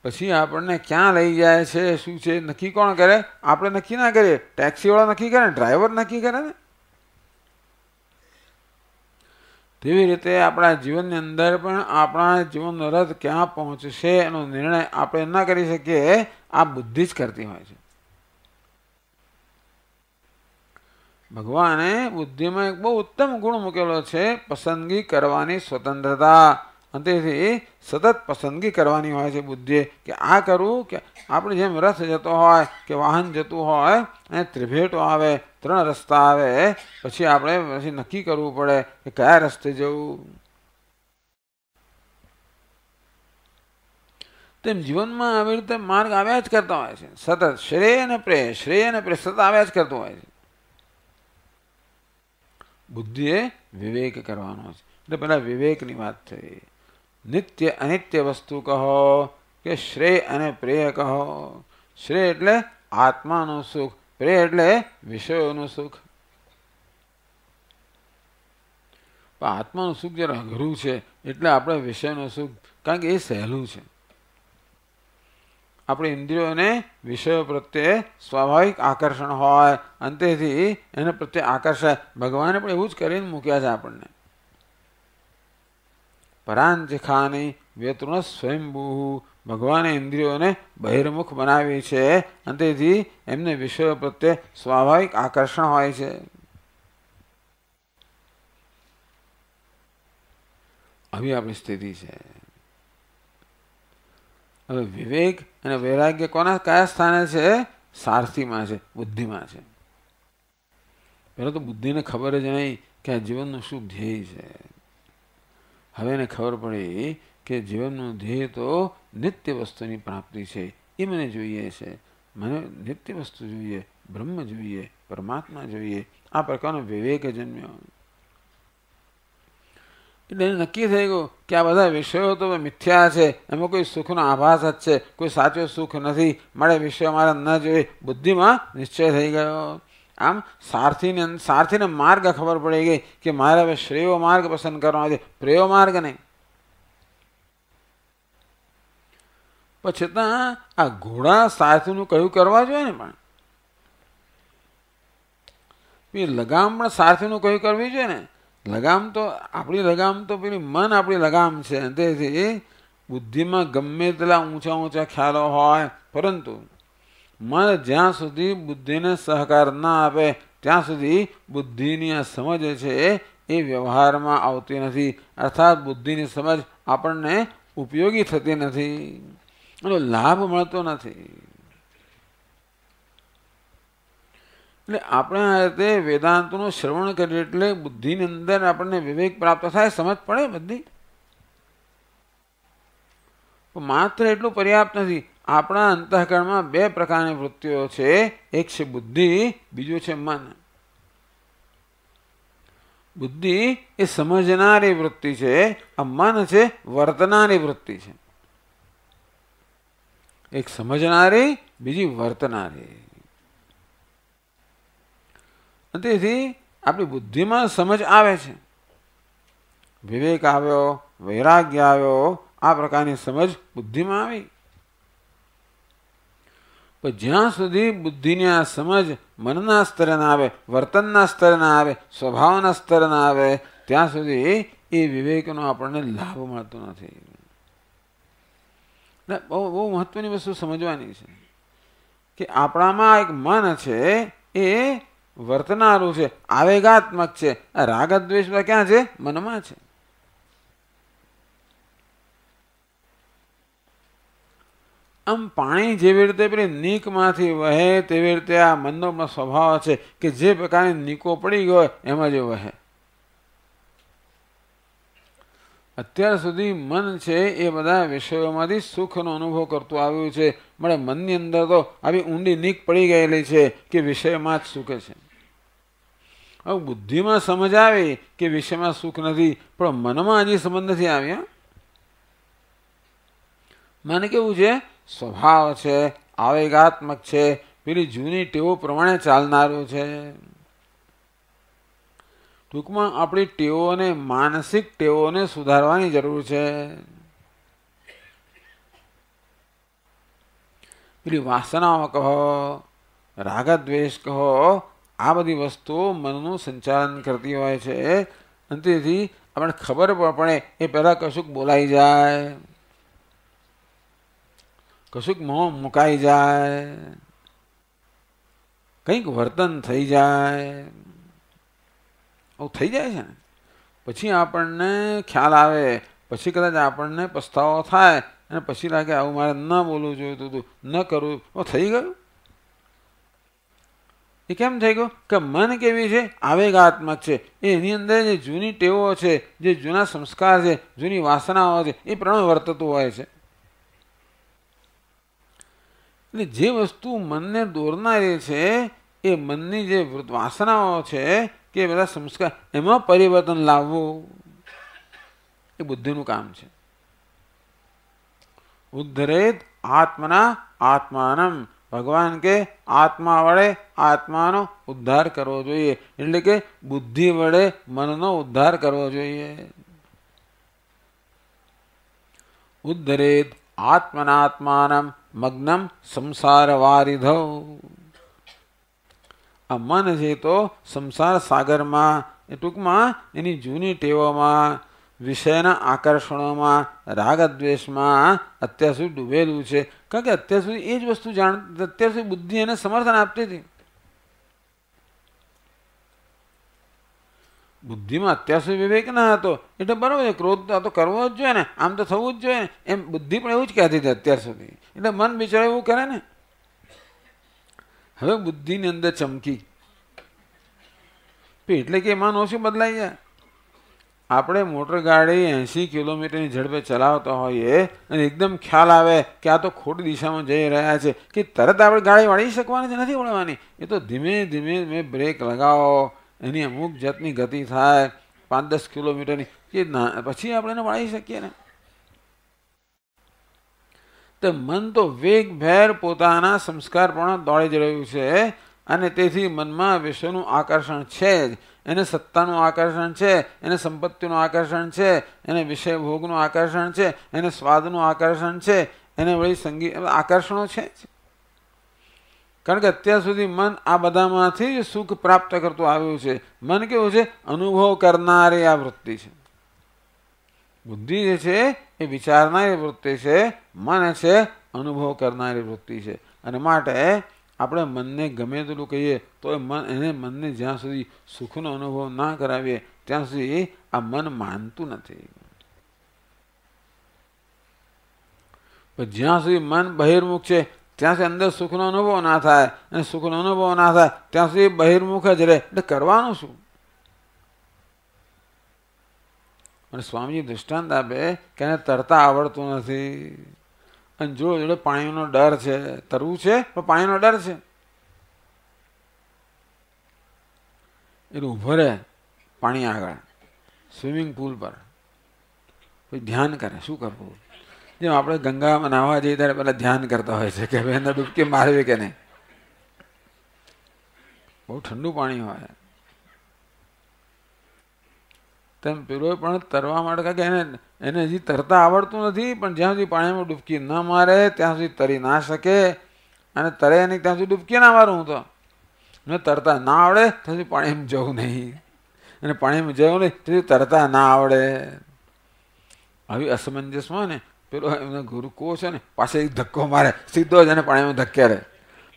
પછી આપણને ક્યાં લઈ જાય છે શું છે નક્કી કોણ કરે આપણે નક્કી ના કરીએ ટેક્સીવાળા નક્કી કરે ડ્રાઈવર નક્કી કરે ને તેવી રીતે આપણા જીવનની અંદર પણ આપણા જીવનનો રથ ક્યાં પહોંચશે એનો નિર્ણય આપણે ના કરી શકીએ આ બુદ્ધિ જ કરતી હોય છે ભગવાને બુદ્ધિમાં એક બહુ ઉત્તમ ગુણ મૂકેલો છે પસંદગી કરવાની સ્વતંત્રતા અંતેથી સતત પસંદગી કરવાની હોય છે બુદ્ધિએ કે આ કરવું કે આપણે જેમ રથ જતો હોય કે વાહન જતું હોય અને ત્રિભેટો આવે ત્રણ રસ્તા આવે પછી આપણે પછી નક્કી કરવું પડે કે કયા રસ્તે જવું તેમ જીવનમાં આવી રીતે માર્ગ આવ્યા જ કરતા હોય છે સતત શ્રેય અને પ્રેય શ્રેય અને પ્રેય સતત આવ્યા જ કરતો હોય છે બુદ્ધિએ વિવેક કરવાનો છે એટલે પહેલાં વિવેકની વાત થઈ નિત્ય અનિત્ય વસ્તુ કહો કે શ્રેય અને પ્રેય કહો શ્રેય એટલે આત્માનું સુખ પ્રેય એટલે વિષયોનું સુખ પણ આત્માનું સુખ જરા અઘરું છે એટલે આપણે વિષયનું સુખ કારણ કે એ સહેલું છે આપણી ઇન્દ્રિયોને વિષયો પ્રત્યે સ્વાભાવિક આકર્ષણ હોય અંતેથી એના પ્રત્યે આકર્ષાય ભગવાને પણ એવું જ કરીને મૂક્યા છે આપણને પરાંજખાની વ્યતૃણ સ્વયંભૂ ભગવાને ઇન્દ્રિયોને બહિર્મુખ બનાવી છે અંતેથી એમને વિષયો પ્રત્યે સ્વાભાવિક આકર્ષણ હોય છે આવી આપણી સ્થિતિ છે હવે વિવેક અને વૈરાગ્ય કોના કયા સ્થાને છે સારથીમાં છે બુદ્ધિમાં છે પહેલાં તો બુદ્ધિને ખબર જ નહીં કે આ જીવનનું શું ધ્યેય છે હવે એને ખબર પડી કે જીવનનું ધ્યેય તો નિત્ય વસ્તુની પ્રાપ્તિ છે એ મને જોઈએ છે મને નિત્ય વસ્તુ જોઈએ બ્રહ્મ જોઈએ પરમાત્મા જોઈએ આ પ્રકારનો વિવેક જન્મ્યો એટલે નક્કી થઈ ગયું કે આ બધા વિષયો તો મિથ્યા છે એમાં કોઈ સુખનો આભાસ જ છે કોઈ સાચો સુખ નથી મારે વિષય મારે ન જોઈએ બુદ્ધિમાં નિશ્ચય થઈ ગયો આમ સારથીને સારથીને માર્ગ ખબર પડી ગઈ કે મારે હવે શ્રેયો માર્ગ પસંદ કરવાનો છે પ્રેયો માર્ગ નહીં પછી ત્યાં આ ઘોડા સારથીનું કયું કરવા જોઈએ ને પણ લગામ પણ સારથીનું કહ્યું કરવી જોઈએ ને લગામ તો આપણી લગામ તો પેલી મન આપણી લગામ છે તેથી બુદ્ધિમાં ગમે તેટલા ઊંચા ઊંચા ખ્યાલો હોય પરંતુ મન જ્યાં સુધી બુદ્ધિને સહકાર ના આપે ત્યાં સુધી બુદ્ધિની આ સમજ છે એ વ્યવહારમાં આવતી નથી અર્થાત બુદ્ધિની સમજ આપણને ઉપયોગી થતી નથી એનો લાભ મળતો નથી એટલે આપણે આ રીતે વેદાંતનું શ્રવણ કરીએ એટલે બુદ્ધિની અંદર આપણને વિવેક પ્રાપ્ત થાય સમજ પડે બધી માત્ર એટલું પર્યાપ્ત નથી આપણા અંતઃકરણમાં બે પ્રકારની વૃત્તિઓ છે એક છે બુદ્ધિ બીજું છે મન બુદ્ધિ એ સમજનારી વૃત્તિ છે આ મન છે વર્તનારી વૃત્તિ છે એક સમજનારી બીજી વર્તનારી તેથી આપણી બુદ્ધિમાં સમજ આવે છે વિવેક આવ્યો વૈરાગ્ય આવ્યો આ પ્રકારની સમજ બુદ્ધિમાં આવી પણ જ્યાં સુધી બુદ્ધિની આ સમજ મનના સ્તરે ના આવે વર્તનના સ્તરે ના આવે સ્વભાવના સ્તરે ના આવે ત્યાં સુધી એ વિવેકનો આપણને લાભ મળતો નથી બહુ બહુ મહત્વની વસ્તુ સમજવાની છે કે આપણામાં એક મન છે એ વર્તનારું છે આવેગાત્મક છે આ ક્યાં છે મનમાં છે આમ પાણી જેવી રીતે પેલી નીકમાંથી વહે તેવી રીતે આ મનનો સ્વભાવ છે કે જે પ્રકારની નીકો પડી ગયો એમાં જે વહે અત્યાર સુધી મન છે એ બધા વિષયોમાંથી સુખનો અનુભવ કરતું આવ્યું છે મળે મનની અંદર તો આવી ઊંડી નીક પડી ગયેલી છે કે વિષયમાં જ સુખે છે હવે બુદ્ધિમાં સમજ આવે કે વિષયમાં સુખ નથી પણ મનમાં હજી સંબંધ નથી આવ્યા મને કેવું છે સ્વભાવ છે આવેગાત્મક છે પેલી જૂની ટેવો પ્રમાણે ચાલનારું છે ટૂંકમાં આપણી ટેવોને માનસિક ટેવોને સુધારવાની જરૂર છે પેલી વાસનાઓ કહો રાગદ્વેષ કહો આ બધી વસ્તુઓ મનનું સંચાલન કરતી હોય છે અને તેથી આપણને ખબર પણ પડે એ પહેલાં કશુંક બોલાઈ જાય કશુંક મોં મુકાઈ જાય કંઈક વર્તન થઈ જાય આવું થઈ જાય છે ને પછી આપણને ખ્યાલ આવે પછી કદાચ આપણને પસ્તાવો થાય અને પછી લાગે આવું મારે ન બોલવું જોઈતું તું ન કરવું થઈ ગયું એ કેમ થઈ ગયું કે મન કેવી છે આવેગાત્મક છે એ એની અંદર જે જૂની ટેવો છે જે જૂના સંસ્કાર છે જૂની વાસનાઓ છે એ પ્રમાણે વર્તતું હોય છે એટલે જે વસ્તુ મનને દોરનારી છે એ મનની જે વાસનાઓ છે કે બધા સંસ્કાર એમાં પરિવર્તન લાવવું એ બુદ્ધિનું કામ છે ઉદ્ધરેત આત્મના આત્માનમ ભગવાન કે આત્મા વડે આત્માનો ઉદ્ધાર કરવો જોઈએ એટલે કે બુદ્ધિ વડે મનનો ઉદ્ધાર કરવો જોઈએ ઉદ્ધરેત આત્મનાત્માનમ મગ્નમ સંસાર વારિધવ આ મન છે તો સંસાર સાગરમાં એ ટૂંકમાં એની જૂની ટેવોમાં વિષયના આકર્ષણોમાં રાગ દ્વેષમાં અત્યાર સુધી ડૂબેલું છે કારણ કે અત્યાર સુધી એ જ વસ્તુ જાણ અત્યાર સુધી બુદ્ધિ એને સમર્થન આપતી હતી બુદ્ધિમાં અત્યાર સુધી વિવેક ના હતો એટલે બરાબર છે ક્રોધ તો કરવો જ જોઈએ ને આમ તો થવું જ જોઈએ ને એમ બુદ્ધિ પણ એવું જ કહેતી હતી અત્યાર સુધી એટલે મન બિચાર એવું કરે ને હવે બુદ્ધિની અંદર ચમકી એટલે કે એમાં ઓછું બદલાઈ જાય આપણે મોટર ગાડી એંસી કિલોમીટરની ઝડપે ચલાવતા હોઈએ અને એકદમ ખ્યાલ આવે કે આ તો ખોટી દિશામાં જઈ રહ્યા છે કે તરત આપણે ગાડી વળી શકવાની નથી વળવાની એ તો ધીમે ધીમે મેં બ્રેક લગાવો એની અમુક જાતની ગતિ થાય પાંચ દસ કિલોમીટરની કે પછી આપણે એને વળી શકીએ ને તે મન તો વેગભેર પોતાના સંસ્કાર પણ દોડી જ રહ્યું છે અને તેથી મનમાં વિશ્વનું આકર્ષણ છે જ એને સત્તાનું આકર્ષણ છે એને સંપત્તિનું આકર્ષણ છે એને વિષય ભોગનું આકર્ષણ છે એને સ્વાદનું આકર્ષણ છે એને વળી સંગીત આકર્ષણો છે કારણ કે અત્યાર સુધી મન આ બધામાંથી સુખ પ્રાપ્ત કરતું આવ્યું છે મન કેવું છે અનુભવ કરનારી આ વૃત્તિ છે બુદ્ધિ જે છે એ વિચારનારી વૃત્તિ છે મન છે અનુભવ કરનારી વૃત્તિ છે અને માટે આપણે મનને ગમે તેટલું કહીએ તો એ મન એને મનને જ્યાં સુધી સુખનો અનુભવ ના કરાવીએ ત્યાં સુધી આ મન માનતું નથી જ્યાં સુધી મન બહિર્મુખ છે ત્યાં સુધી અંદર સુખનો અનુભવ ના થાય અને સુખનો અનુભવ ના થાય ત્યાં સુધી બહિર્મુખ જ રહે એટલે કરવાનું શું અને સ્વામીજી દૃષ્ટાંત આપે કે એને તરતા આવડતું નથી અને જોડે જોડે પાણીનો ડર છે તરવું છે પણ પાણીનો ડર છે એટલે ઊભો રહે પાણી આગળ સ્વિમિંગ પુલ પર પછી ધ્યાન કરે શું કરવું જેમ આપણે ગંગામાં નાહવા જઈએ ત્યારે પહેલાં ધ્યાન કરતા હોય છે કે ભાઈ અંદર ડૂબકી મારવી કે નહીં બહુ ઠંડુ પાણી હોય તેમ પેલો પણ તરવા માટે કારણ કે એને એને હજી તરતા આવડતું નથી પણ જ્યાં સુધી પાણીમાં ડૂબકી ન મારે ત્યાં સુધી તરી ના શકે અને તરે નહીં ત્યાં સુધી ડૂબકી ના મારું હું તો મેં તરતા ના આવડે ત્યાં સુધી પાણીમાં જવું નહીં અને પાણીમાં જવું નહીં ત્યાં તરતા ના આવડે આવી અસમંજસમાં ને પેલો એમને ગુરુકો છે ને પાસે એક ધક્કો મારે સીધો જ એને પાણીમાં ધક્કે રહે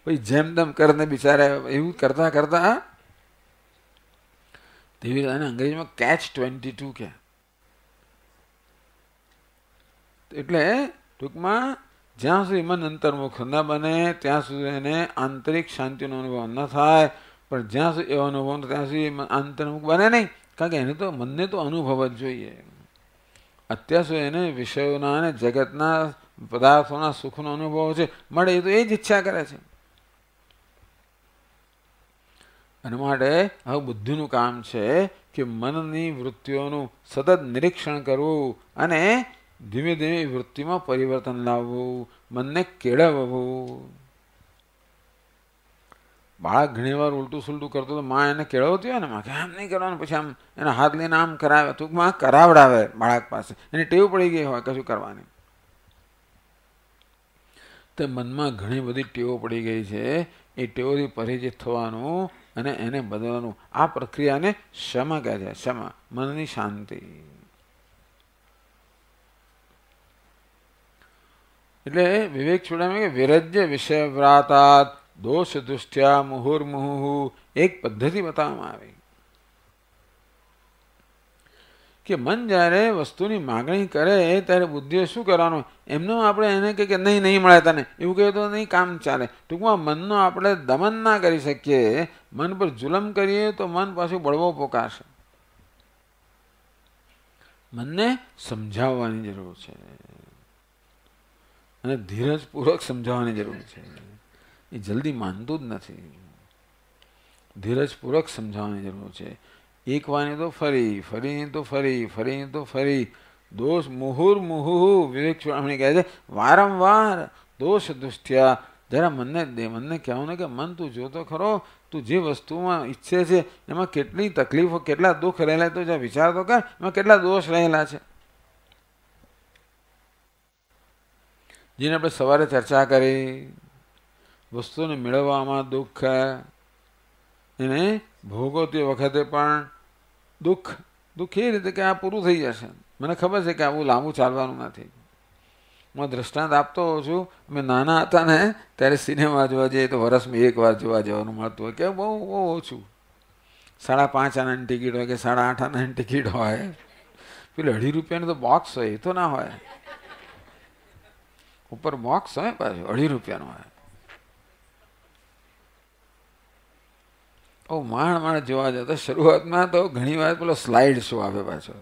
પછી જેમ તેમ કરીને બિચારે એવું કરતાં કરતાં તેવી રીતે અંગ્રેજીમાં કેચ ટ્વેન્ટી ટુ કે એટલે ટૂંકમાં જ્યાં સુધી મન અંતર્મુખ ન બને ત્યાં સુધી એને આંતરિક શાંતિનો અનુભવ ન થાય પણ જ્યાં સુધી એવો અનુભવ ત્યાં સુધી આંતર્મુખ બને નહીં કારણ કે એને તો મનને તો અનુભવ જ જોઈએ અત્યાર સુધી એને વિષયોના અને જગતના પદાર્થોના સુખનો અનુભવ છે મળે એ તો એ જ ઈચ્છા કરે છે અને માટે હવે બુદ્ધિનું કામ છે કે મનની વૃત્તિઓનું સતત નિરીક્ષણ કરવું અને ધીમે ધીમે વૃત્તિમાં પરિવર્તન લાવવું મનને કેળવવું બાળક ઘણી વાર ઉલટું સુલટું કરતો તો માં એને કેળવતી હોય ને માં કે આમ નહીં કરવાનું પછી આમ એને હાથ લઈને આમ કરાવે ટૂંકમાં કરાવડાવે બાળક પાસે એની ટેવ પડી ગઈ હોય કશું કરવાની તે મનમાં ઘણી બધી ટેવો પડી ગઈ છે એ ટેવોથી પરિચિત થવાનું અને એને બદલવાનું આ પ્રક્રિયાને ક્ષમા કહે છે ક્ષમા મનની શાંતિ એટલે વિવેક ચૂડામાં કે વિરજ્ય વિષય વ્રાતાત દોષ દુષ્ટ્યા મુહુર્મુહુ એક પદ્ધતિ બતાવવામાં આવી કે મન જ્યારે વસ્તુની માગણી કરે ત્યારે બુદ્ધિએ શું કરવાનું એમનું આપણે એને કહે કે નહીં નહીં મળે તને એવું કહે તો નહીં કામ ચાલે ટૂંકમાં મનનો આપણે દમન ના કરી શકીએ મન પર જુલમ કરીએ તો મન પાછું બળવો પોકાશે મનને સમજાવવાની જરૂર છે અને ધીરજપૂર્વક સમજાવવાની જરૂર છે એ જલ્દી માનતું જ નથી ધીરજપૂર્વક સમજાવવાની જરૂર છે એક વાની તો ફરી ફરી તો ફરી ફરી તો ફરી દોષ મુહુર મુહુ વિવેક ચોડામણી કહે છે વારંવાર દોષ દુષ્ટ્યા જરા મનને દે મનને કહેવું ને કે મન તું જોતો ખરો તું જે વસ્તુમાં ઈચ્છે છે એમાં કેટલી તકલીફો કેટલા દુઃખ રહેલા તો જ્યાં વિચાર તો કર એમાં કેટલા દોષ રહેલા છે જેને આપણે સવારે ચર્ચા કરી વસ્તુને મેળવવામાં દુઃખ એને ભોગવતી વખતે પણ દુઃખ દુઃખ એ રીતે કે આ પૂરું થઈ જશે મને ખબર છે કે આવું લાંબુ ચાલવાનું નથી હું દ્રષ્ટાંત આપતો હોઉં છું અમે નાના હતા ને ત્યારે સિનેમા જોવા જઈએ તો વરસમાં એકવાર જોવા જવાનું મળતું હોય કે બહુ બહુ ઓછું સાડા પાંચ આનાની ટિકિટ હોય કે સાડા આઠ આનાની ટિકિટ હોય પેલું અઢી રૂપિયાનું તો બોક્સ હોય એ તો ના હોય ઉપર બોક્સ હોય પાછું અઢી રૂપિયાનું હોય ઓ માણ માણ જોવા જાય શરૂઆતમાં તો ઘણી વાર પેલો સ્લાઇડ શો આવે પાછો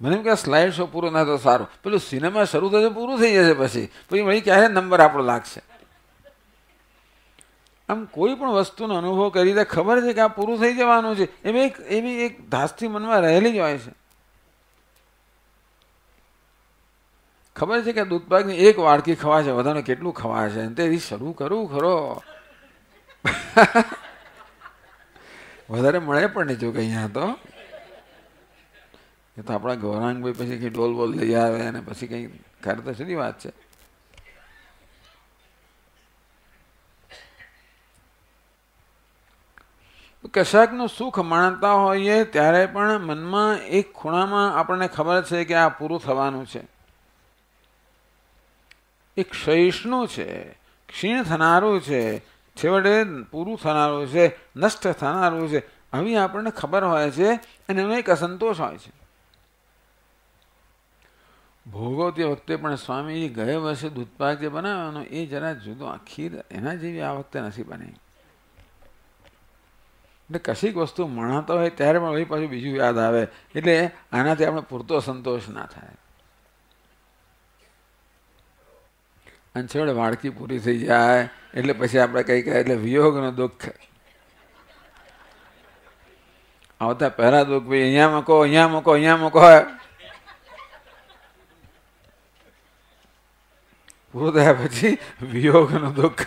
મને એમ કે સ્લાઇડ શો પૂરો ના તો સારું પેલું સિનેમા શરૂ થશે પૂરું થઈ જશે પછી પછી વળી ક્યારે નંબર આપણો લાગશે આમ કોઈ પણ વસ્તુનો અનુભવ કરી દે ખબર છે કે આ પૂરું થઈ જવાનું છે એમ એક એવી એક ધાસથી મનમાં રહેલી જ હોય છે ખબર છે કે દૂધપાકની એક વાડકી ખવાશે બધાને કેટલું ખવાશે તેથી શરૂ કરું ખરો વધારે મળે પણ નહીં જો કે અહીંયા તો એ તો આપણા ગૌરાંગભાઈ પછી કંઈ ઢોલ બોલ લઈ આવે અને પછી કંઈ ખરે તો શેની વાત છે કશાકનું સુખ માણતા હોઈએ ત્યારે પણ મનમાં એક ખૂણામાં આપણને ખબર છે કે આ પૂરું થવાનું છે એ ક્ષયિષ્ણુ છે ક્ષીણ થનારું છે છેવટે પૂરું થનારું છે નષ્ટ થનારું છે આવી આપણને ખબર હોય છે અને એનો એક અસંતોષ હોય છે ભોગવતી વખતે પણ સ્વામીજી ગયે વર્ષે દૂધપાક જે બનાવ્યો એ જરા જુદો ખીર એના જેવી આ વખતે નથી બની એટલે કશીક વસ્તુ મણાતો હોય ત્યારે પણ વળી પાછું બીજું યાદ આવે એટલે આનાથી આપણે પૂરતો સંતોષ ના થાય અને છેવડે વાડકી પૂરી થઈ જાય એટલે પછી આપણે કંઈ કહે એટલે વિયોગનું દુઃખ આવતા પહેલાં દુઃખ ભાઈ અહીંયા મૂકો અહીંયા મૂકો અહીંયા મૂકો પૂરો થયા પછી વિયોગનો દુઃખ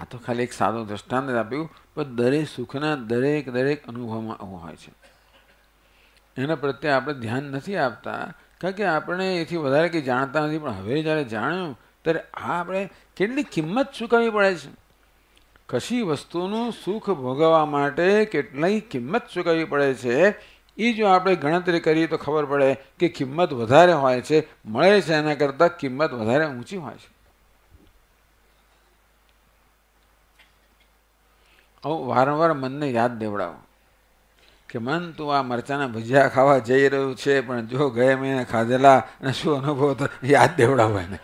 આ તો ખાલી એક સાદું દ્રષ્ટાંત આપ્યું પણ દરેક સુખના દરેક દરેક અનુભવમાં આવું હોય છે એના પ્રત્યે આપણે ધ્યાન નથી આપતા કારણ કે આપણે એથી વધારે કંઈ જાણતા નથી પણ હવે જ્યારે જાણ્યું ત્યારે આ આપણે કેટલી કિંમત ચૂકવવી પડે છે કશી વસ્તુનું સુખ ભોગવવા માટે કેટલી કિંમત ચૂકવવી પડે છે એ જો આપણે ગણતરી કરીએ તો ખબર પડે કે કિંમત વધારે હોય છે મળે છે એના કરતાં કિંમત વધારે ઊંચી હોય છે આવું વારંવાર મનને યાદ દેવડાવો કે મન તું આ મરચાના ભજીયા ખાવા જઈ રહ્યું છે પણ જો ગયા મહિને ખાધેલા અને શું અનુભવ તો યાદ દેવડાવો એને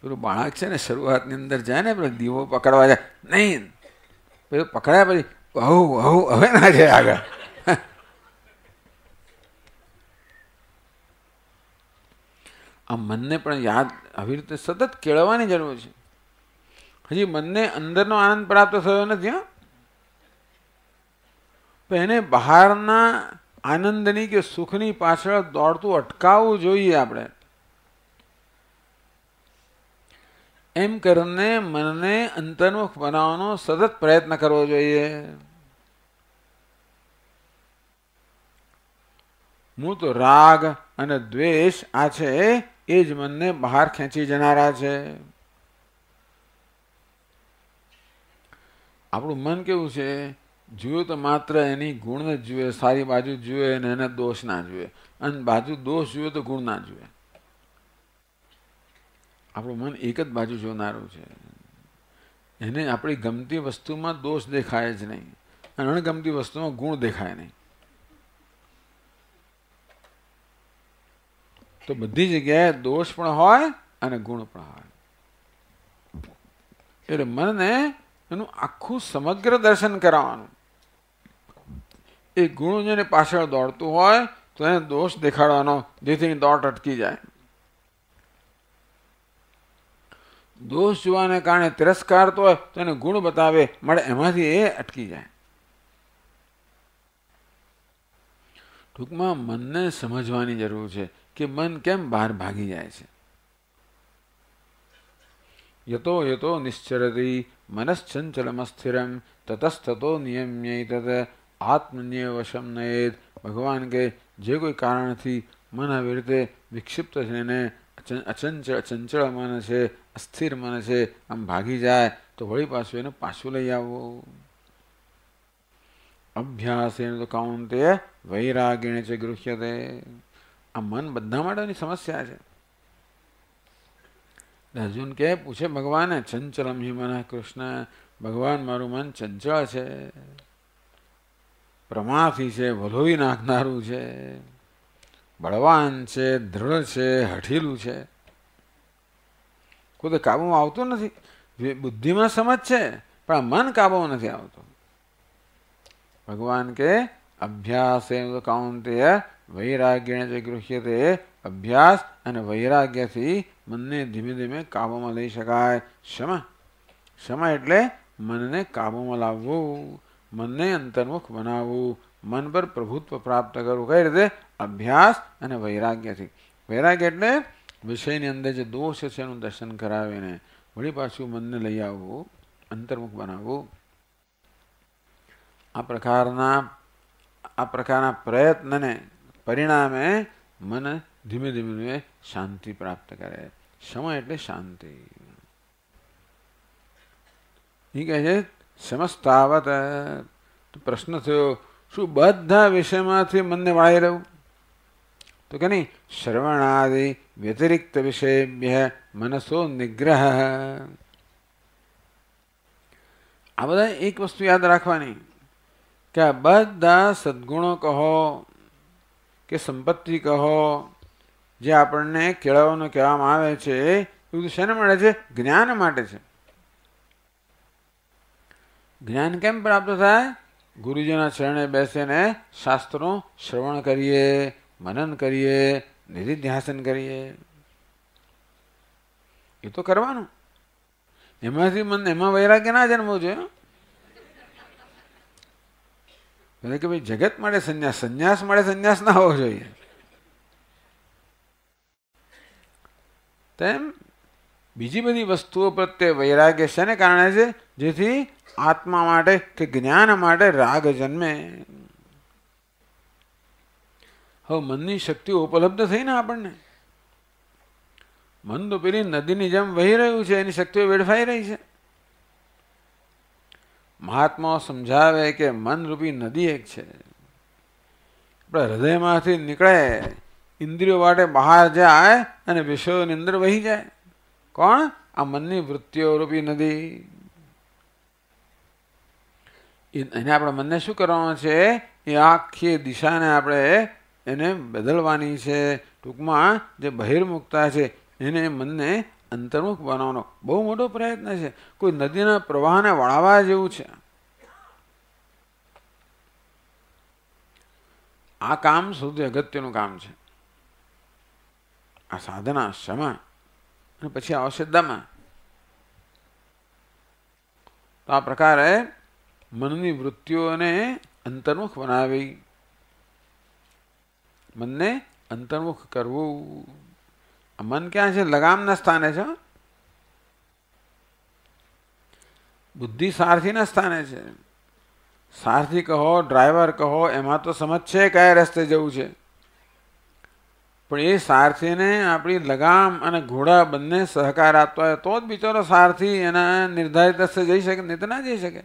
પેલું બાળક છે ને શરૂઆતની અંદર જાય ને પેલો દીવો પકડવા જાય નહીં પેલું પકડાયા પછી હવું હવું હવે ના છે આગળ આ મનને પણ યાદ આવી રીતે સતત કેળવવાની જરૂર છે હજી મનને અંદરનો આનંદ પ્રાપ્ત થયો નથી હા એને બહારના આનંદની કે સુખની પાછળ દોડતું અટકાવવું જોઈએ આપણે એમ કરીને મનને અંતર્મુખ બનાવવાનો સતત પ્રયત્ન કરવો જોઈએ હું તો રાગ અને દ્વેષ આ છે એ જ મનને બહાર ખેંચી જનારા છે આપણું મન કેવું છે જુએ તો માત્ર એની ગુણ જ જુએ સારી બાજુ જુએ અને એને દોષ ના જુએ અને બાજુ દોષ જુએ તો ગુણ ના જુએ આપણું મન એક જ બાજુ જોનારું છે એને આપણી ગમતી વસ્તુમાં દોષ દેખાય જ નહીં અને અણગમતી વસ્તુમાં ગુણ દેખાય નહીં તો બધી જગ્યાએ દોષ પણ હોય અને ગુણ પણ હોય એટલે મનને એનું આખું સમગ્ર દર્શન કરાવવાનું એ ગુણ જેને પાછળ દોડતું હોય તો એને દોષ દેખાડવાનો જેથી દોટ અટકી જાય દોષ જોવાને કારણે તિરસ્કાર તો હોય તો એને ગુણ બતાવે મળે એમાંથી એ અટકી જાય ટૂંકમાં મનને સમજવાની જરૂર છે કે મન કેમ બહાર ભાગી જાય છે યતો યતો નિશ્ચરતી મનશ્ચંચલમસ્થિરમ તતસ્તતો નિયમ્યૈતત આત્મન્યવશમ નયેત ભગવાન કે જે કોઈ કારણથી મન આવી રીતે વિક્ષિપ્ત છે ને અચંચળ ચંચળ માને છે અસ્થિર મન છે આમ ભાગી જાય તો વળી પાછું એને પાછું લઈ આવો અભ્યાસ એને તો કાઉન્ટે વૈરાગીણ છે ગૃહ્યતે આ મન બધા માટેની સમસ્યા છે અર્જુન કે પૂછે ભગવાને ચંચલમ હિ મન કૃષ્ણ ભગવાન મારું મન ચંચળ છે પ્રમાથી છે વલોવી નાખનારું છે બળવાન છે દૃઢ છે હઠીલું છે કોઈ કાબુમાં આવતું નથી બુદ્ધિમાં સમજ છે પણ મન કાબુમાં નથી આવતું ભગવાન કે અભ્યાસ એનું તો કાઉન્ટેય વૈરાગ્યને જે ગૃહ્ય તે અભ્યાસ અને વૈરાગ્યથી મનને ધીમે ધીમે કાબુમાં લઈ શકાય ક્ષમા ક્ષમા એટલે મનને કાબુમાં લાવવું મનને અંતર્મુખ બનાવવું મન પર પ્રભુત્વ પ્રાપ્ત કરવું કઈ રીતે અભ્યાસ અને વૈરાગ્યથી વૈરાગ્ય એટલે વિષયની અંદર જે દોષ છે એનું દર્શન કરાવીને વળી પાછું મનને લઈ આવવું અંતર્મુખ બનાવવું આ પ્રકારના આ પ્રકારના પ્રયત્નને પરિણામે મન ધીમે ધીમે શાંતિ પ્રાપ્ત કરે સમય એટલે શાંતિ એ કહે છે સમસ્તાવત પ્રશ્ન થયો શું બધા વિષયમાંથી મનને વાળી રહ્યું तो कहनी श्रवणादि व्यतिरिक्त विषयभ्य मनसो નિગ્રહ આ બધા એક વસ્તુ યાદ રાખવાની કે આ બધા સદ્ગુણો કહો કે સંપત્તિ કહો જે આપણને કેળવવાનું કહેવામાં આવે છે એ બધું શેને મળે છે જ્ઞાન માટે છે જ્ઞાન કેમ પ્રાપ્ત થાય ગુરુજીના ચરણે બેસીને શાસ્ત્રો શ્રવણ કરીએ મનન કરીએ નિધિધ્યાસન કરીએ એ તો કરવાનું એમાંથી મન એમાં વૈરાગ્ય ના જન્મવું જોઈએ કે ભાઈ જગત માટે સંન્યાસ સંન્યાસ માટે સંન્યાસ ના હોવો જોઈએ તેમ બીજી બધી વસ્તુઓ પ્રત્યે વૈરાગ્ય શેને કારણે છે જેથી આત્મા માટે કે જ્ઞાન માટે રાગ જન્મે હવે મનની શક્તિઓ ઉપલબ્ધ થઈ ને આપણને મન તો પેલી નદીની જેમ વહી રહ્યું છે એની શક્તિઓ વેડફાઈ રહી છે મહાત્માઓ સમજાવે કે મનરૂપી નદી એક છે આપણે હૃદયમાંથી નીકળે ઇન્દ્રિયો માટે બહાર જાય અને વિષયોની અંદર વહી જાય કોણ આ મનની વૃત્તિઓ રૂપી નદી એને આપણે મનને શું કરવાનું છે એ આખી દિશાને આપણે એને બદલવાની છે ટૂંકમાં જે બહિર્મુખતા છે એને મનને અંતર્મુખ બનાવવાનો બહુ મોટો પ્રયત્ન છે કોઈ નદીના પ્રવાહને વળાવવા જેવું છે આ કામ સૌથી અગત્યનું કામ છે આ સાધના શમા અને પછી અવસિદ્ધામાં તો આ પ્રકારે મનની વૃત્તિઓને અંતર્મુખ બનાવી મનને અંતર્મુખ કરવું મન ક્યાં છે લગામના સ્થાને છે બુદ્ધિ સારથીના સ્થાને છે સારથી કહો ડ્રાઈવર કહો એમાં તો સમજ છે કયા રસ્તે જવું છે પણ એ સારથીને આપણી લગામ અને ઘોડા બંને સહકાર આપતો હોય તો જ બિચારો સારથી એના નિર્ધારિત રસ્તે જઈ શકે નહીં તો ના જઈ શકે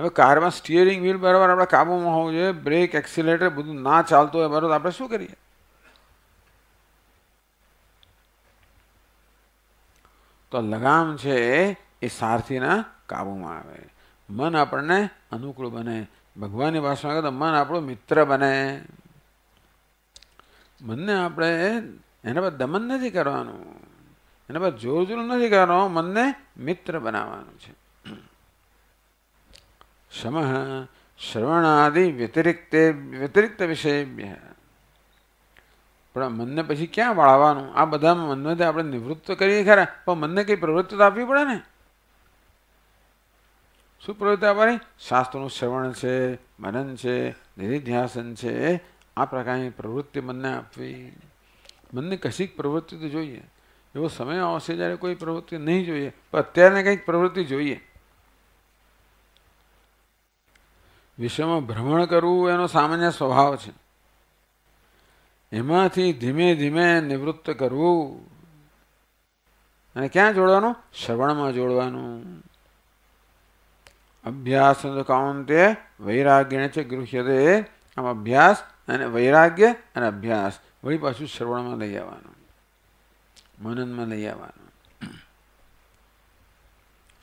હવે કારમાં સ્ટિયરિંગ વ્હીલ બરાબર આપણે કાબૂમાં હોવું જોઈએ બ્રેક એક્સિલેટર બધું ના ચાલતું હોય બરાબર આપણે શું કરીએ તો લગામ છે એ સારથીના કાબૂમાં આવે મન આપણને અનુકૂળ બને ભગવાનની ભાષામાં કહે તો મન આપણું મિત્ર બને મનને આપણે એના પર દમન નથી કરવાનું એના પર જોર જોર નથી કરવાનું મનને મિત્ર બનાવવાનું છે समः શ્રવણાદિ વ્યતિરિક્ત વિષય પણ મનને પછી ક્યાં વાળવાનું આ બધામાં મનને આપણે નિવૃત્ત કરીએ ખરા પણ મનને કંઈ પ્રવૃત્તિ તો આપવી પડે ને શું પ્રવૃત્તિ આપવાની શાસ્ત્રનું શ્રવણ છે મનન છે નિધિધ્યાસન છે આ પ્રકારની પ્રવૃત્તિ મનને આપવી મનને કશીક પ્રવૃત્તિ તો જોઈએ એવો સમય આવશે જ્યારે કોઈ પ્રવૃત્તિ નહીં જોઈએ પણ અત્યારને કંઈક પ્રવૃત્તિ જોઈએ વિશ્વમાં ભ્રમણ કરવું એનો સામાન્ય સ્વભાવ છે એમાંથી ધીમે ધીમે નિવૃત્ત કરવું અને ક્યાં જોડવાનું શ્રવણમાં જોડવાનું અભ્યાસ કાઉન્ટે વૈરાગ્યને છે ગૃહ્યતે આમ અભ્યાસ અને વૈરાગ્ય અને અભ્યાસ વળી પાછું શ્રવણમાં લઈ આવવાનું મનનમાં લઈ આવવાનું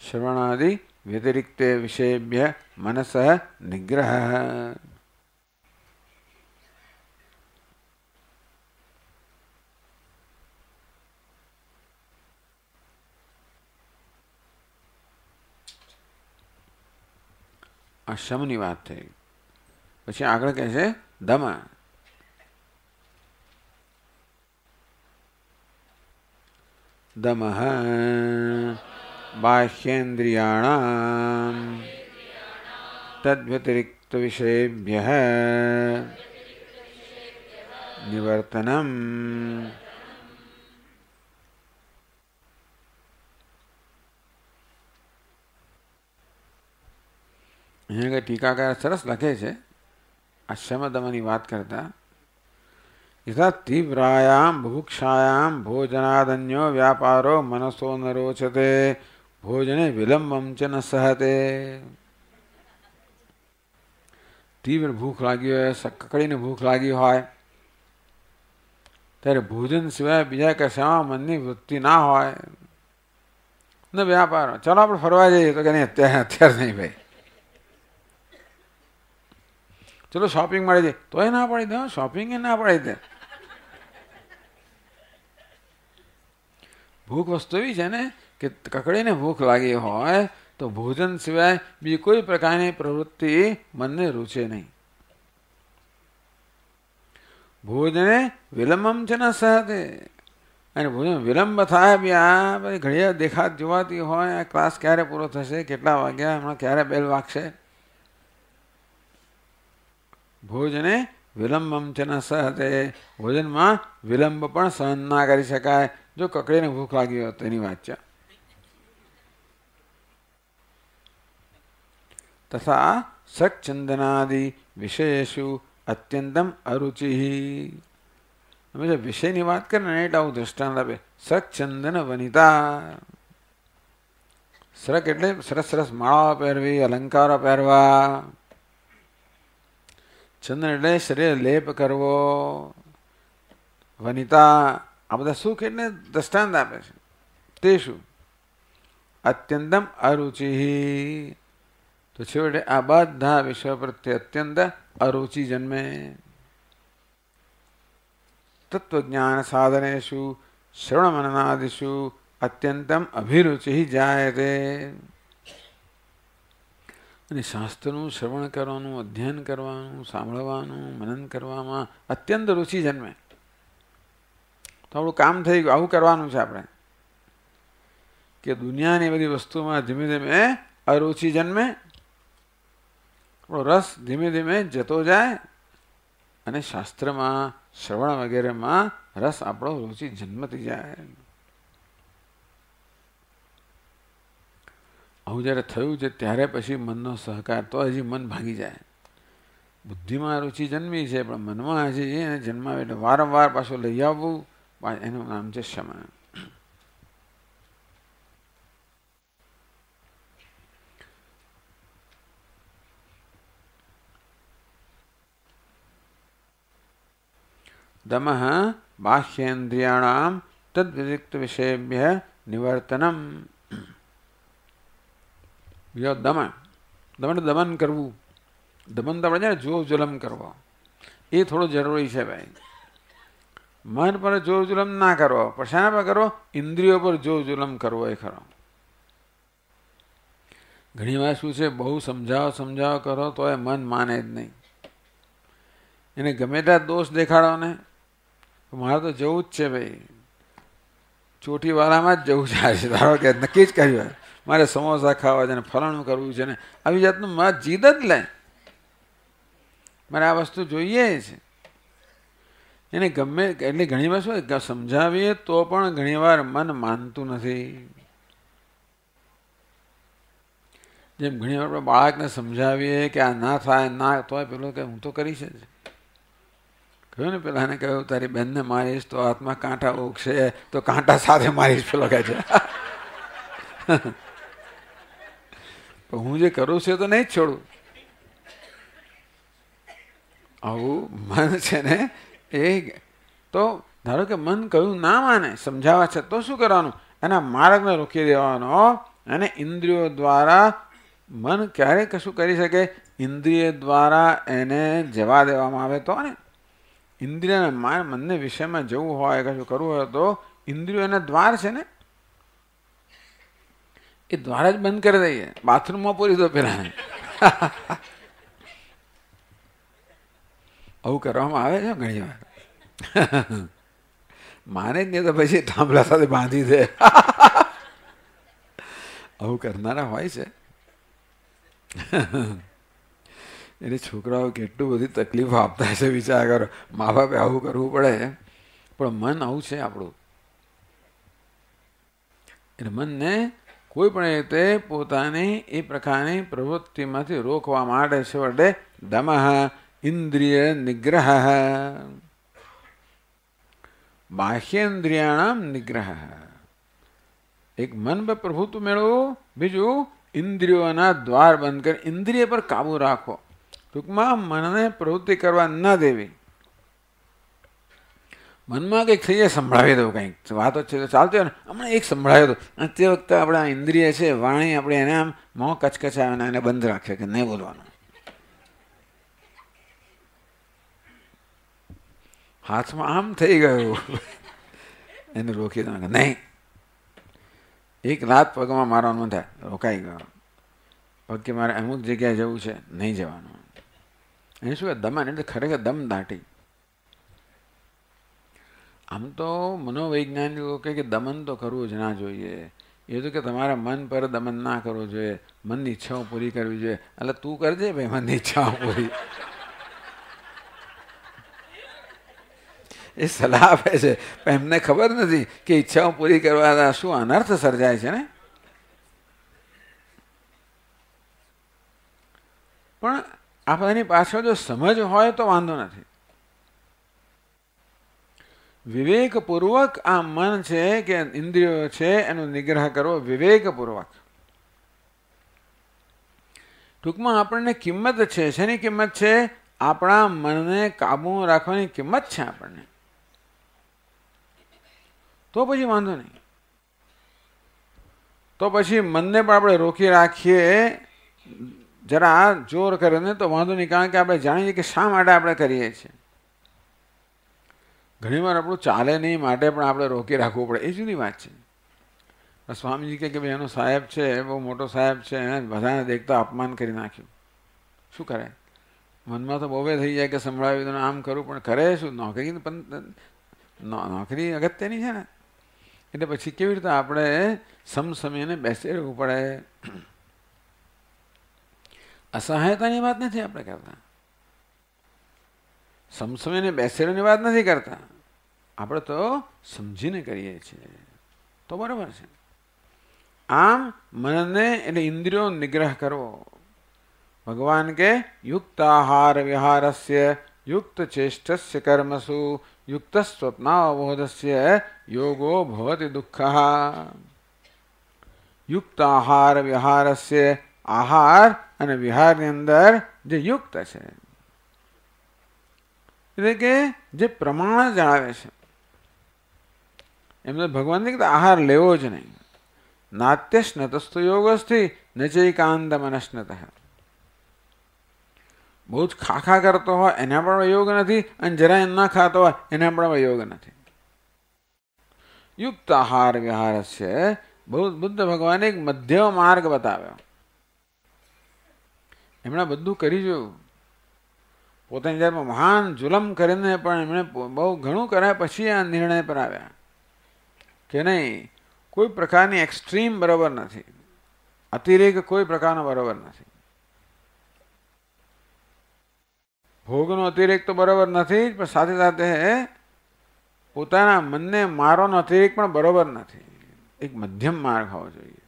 શ્રવણાદિ व्यतिरिक्ते विषयेभ्य मनसः निग्रहः અશમની વાત થઈ પછી આગળ કહે છે દમા દમહ बाह्येन्द्रियाणां तद्व्यतिरिक्तविषयेभ्यः निवर्तनम् निवर्तन का टीकाकार सरस लखे छे अश्यम दमनी बात करता यथा तीव्रायाम बुभुक्षायाम भोजनादन्यो व्यापारो मनसो न रोचते ભોજને વિલંબમ ચ ન સહતે તીવ્ર ભૂખ લાગી હોય કકડીને ભૂખ લાગી હોય ત્યારે ભોજન સિવાય બીજા કશામાં મનની વૃત્તિ ના હોય ને વ્યાપાર ચાલો આપણે ફરવા જઈએ તો કે નહીં અત્યારે અત્યારે નહીં ભાઈ ચલો શોપિંગ મળી જાય તોય ના પડી દે શોપિંગ એ ના પાડી દે ભૂખ વસ્તુ એવી છે ને કે કકડીને ભૂખ લાગી હોય તો ભોજન સિવાય બીજી કોઈ પ્રકારની પ્રવૃત્તિ મનને રૂચે નહીં ભોજને વિલંબમ છે ને સહતે અને ભોજન વિલંબ થાય બી આ પછી ઘડિયાળ દેખાત જોવાતી હોય આ ક્લાસ ક્યારે પૂરો થશે કેટલા વાગ્યા હમણાં ક્યારે બેલ વાગશે ભોજને વિલંબમ છે ન સહતે ભોજનમાં વિલંબ પણ સહન ના કરી શકાય જો કકડીને ભૂખ લાગી હોય તેની વાત છે તથા સચ્છંદનાદિ વિષયેશુ અત્યંતમ અરુચિ અમે જે વિષયની વાત કરીએ ને એટલે આવું દ્રષ્ટાંત આપે સચ્છંદન વનિતા સરક એટલે સરસ સરસ માળા પહેરવી અલંકારો પહેરવા ચંદન એટલે શરીર લેપ કરવો વનિતા આ બધા સુખ એટલે દ્રષ્ટાંત આપે છે તે શું અત્યંતમ અરુચિ તો છેવટે આ બધા વિષય પ્રત્યે અત્યંત અરુચિ જન્મે તત્વજ્ઞાન સાધનેશુ મનનાદિશુ અત્યંતમ અભિરુચિ જાય તે અને શાસ્ત્રનું શ્રવણ કરવાનું અધ્યયન કરવાનું સાંભળવાનું મનન કરવામાં અત્યંત રુચિ જન્મે તો આપણું કામ થઈ ગયું આવું કરવાનું છે આપણે કે દુનિયાની બધી વસ્તુમાં ધીમે ધીમે અરુચિ જન્મે આપણો રસ ધીમે ધીમે જતો જાય અને શાસ્ત્રમાં શ્રવણ વગેરેમાં રસ આપણો રુચિ જન્મતી જાય આવું જ્યારે થયું છે ત્યારે પછી મનનો સહકાર તો હજી મન ભાગી જાય બુદ્ધિમાં રુચિ જન્મી છે પણ મનમાં હજી એને જન્માવે એટલે વારંવાર પાછું લઈ આવવું એનું નામ છે શમન दम बाह्येन्द्रियाणाम तद्व्यतिरिक्त विषयभ्य निवर्तनम यो दम દમણ દમન કરવું દમન તો આપણે છે ને જોર જુલમ કરવો એ થોડું જરૂરી છે ભાઈ મન પર જોર જુલમ ના કરવો પણ શાના પર કરવો ઇન્દ્રિયો પર જોર જુલમ કરવો એ ખરો ઘણી વાર શું છે બહુ સમજાવો સમજાવો કરો તો એ મન માને જ નહીં એને ગમે ત્યાં દોષ દેખાડો ને મારે તો જવું જ છે ભાઈ ચોટીવાળામાં જ જવું છે ધારો કે નક્કી જ કર્યું મારે સમોસા ખાવા છે ને ફલાણું કરવું છે ને આવી જાતનું મારા જીદ જ લે મારે આ વસ્તુ જોઈએ છે એને ગમે એટલે ઘણી વાર શું સમજાવીએ તો પણ ઘણીવાર મન માનતું નથી જેમ ઘણીવાર બાળકને સમજાવીએ કે આ ના થાય ના તો પેલો કે હું તો કરીશ જ જોયું ને પેલાને કહ્યું તારી બેનને મારીશ તો હાથમાં કાંટા ઉગશે તો કાંટા સાથે મારીશ પેલો કહે છે હું જે કરું છું એ તો નહીં જ છોડું આવું મન છે ને એ તો ધારો કે મન કયું ના માને સમજાવવા છે તો શું કરવાનું એના માર્ગને રોકી દેવાનો અને ઇન્દ્રિયો દ્વારા મન ક્યારે કશું કરી શકે ઇન્દ્રિય દ્વારા એને જવા દેવામાં આવે તો ને ઇન્દ્રિયના માન મનને વિષયમાં જવું હોય કશું કરવું હોય તો ઇન્દ્રિયોના દ્વાર છે ને એ દ્વાર જ બંધ કરી દઈએ બાથરૂમમાં પૂરી દો પેલા આવું કરવામાં આવે છે ઘણી વાર માને જ નહીં તો પછી થાંભલા સાથે બાંધી દે આવું કરનારા હોય છે એટલે છોકરાઓ કેટલું બધી તકલીફ આપતા છે વિચાર કરો મા બાપે આવું કરવું પડે પણ મન આવું છે આપણું એટલે મનને કોઈ પણ રીતે પોતાની એ પ્રકારની પ્રવૃત્તિમાંથી રોકવા માટે છે છેવટે દમઃ ઇન્દ્રિય નિગ્રહ બાહ્યેન્દ્રિયાણામ નિગ્રહ એક મન પર પ્રભુત્વ મેળવો બીજું ઇન્દ્રિયોના દ્વાર બંધ કરી ઇન્દ્રિય પર કાબુ રાખો ટૂંકમાં મનને પ્રવૃત્તિ કરવા ન દેવી મનમાં કંઈક થઈ જાય સંભળાવી દઉં કંઈક વાતો છે તો ચાલતી હોય ને હમણાં એક સંભળાવ્યો હતો તે વખતે આપણા ઇન્દ્રિય છે વાણી આપણે એને આમ મોં કચકચાવે એને બંધ રાખ્યો કે નહીં બોલવાનું હાથમાં આમ થઈ ગયું એને રોકી દો નહીં એક રાત પગમાં મારવાનું થાય રોકાઈ ગયો પગ કે મારે અમુક જગ્યાએ જવું છે નહીં જવાનું અહીં શું કે એટલે ખરેખર દમ દાટી આમ તો મનોવૈજ્ઞાનિકો કહે કે દમન તો કરવું જ ના જોઈએ એ તો કે તમારા મન પર દમન ના કરવું જોઈએ મનની ઈચ્છાઓ પૂરી કરવી જોઈએ એટલે તું કરજે ભાઈ મનની ઈચ્છાઓ પૂરી એ સલાહ આપે છે પણ એમને ખબર નથી કે ઈચ્છાઓ પૂરી કરવા શું અનર્થ સર્જાય છે ને પણ આપણાની પાછળ જો સમજ હોય તો વાંધો નથી વિવેકપૂર્વક આ મન છે કે ઇન્દ્રિયો છે એનો નિગ્રહ કરવો વિવેકપૂર્વક ટૂંકમાં આપણને કિંમત છે શેની કિંમત છે આપણા મનને કાબુ રાખવાની કિંમત છે આપણને તો પછી વાંધો નહીં તો પછી મનને પણ આપણે રોકી રાખીએ જરા આ જોર કરે ને તો વાંધો નહીં કારણ કે આપણે જાણીએ કે શા માટે આપણે કરીએ છીએ ઘણીવાર આપણું ચાલે નહીં માટે પણ આપણે રોકી રાખવું પડે એ જુદી વાત છે સ્વામીજી કહે કે ભાઈ એનો સાહેબ છે બહુ મોટો સાહેબ છે એને બધાને દેખતા અપમાન કરી નાખ્યું શું કરે મનમાં તો બહુ થઈ જાય કે સંભળાવી તો આમ કરું પણ કરે શું નોકરી પણ નોકરી અગત્યની છે ને એટલે પછી કેવી રીતે આપણે સમસમયને બેસી રહેવું પડે અસહાયતાની વાત નથી આપણે કરતા સમસમીને બેસેલોની વાત નથી કરતા આપણે તો સમજીને કરીએ છીએ તો બરાબર છે આમ મનને એટલે ઇન્દ્રિયો નિગ્રહ કરવો ભગવાન કે યુક્તાહાર વિહારસ્ય યુક્ત ચેષ્ટસ્ય કર્મસુ યુક્ત સ્વપ્નાવબોધસ્ય યોગો ભવતી દુઃખ યુક્ત આહાર વિહારસ્ય આહાર અને વિહારની અંદર જે યુક્ત છે એટલે કે જે પ્રમાણ જણાવે છે એમને ભગવાનને કીધું આહાર લેવો જ નહીં નાત્યશ નતસ્તુ યોગસ્થિ નચૈકાંત મનસ્નત બહુ જ ખાખા કરતો હોય એના પણ યોગ નથી અને જરા એમ ના ખાતો હોય એના પણ યોગ નથી યુક્ત આહાર વિહાર છે બહુ બુદ્ધ ભગવાને એક મધ્ય માર્ગ બતાવ્યો એમણે બધું કરી જોયું પોતાની જાતમાં મહાન જુલમ કરીને પણ એમણે બહુ ઘણું કર્યા પછી આ નિર્ણય પર આવ્યા કે નહીં કોઈ પ્રકારની એક્સ્ટ્રીમ બરાબર નથી અતિરેક કોઈ પ્રકારનો બરાબર નથી ભોગનો અતિરેક તો બરાબર નથી જ પણ સાથે સાથે પોતાના મનને મારવાનો અતિરેક પણ બરાબર નથી એક મધ્યમ માર્ગ હોવો જોઈએ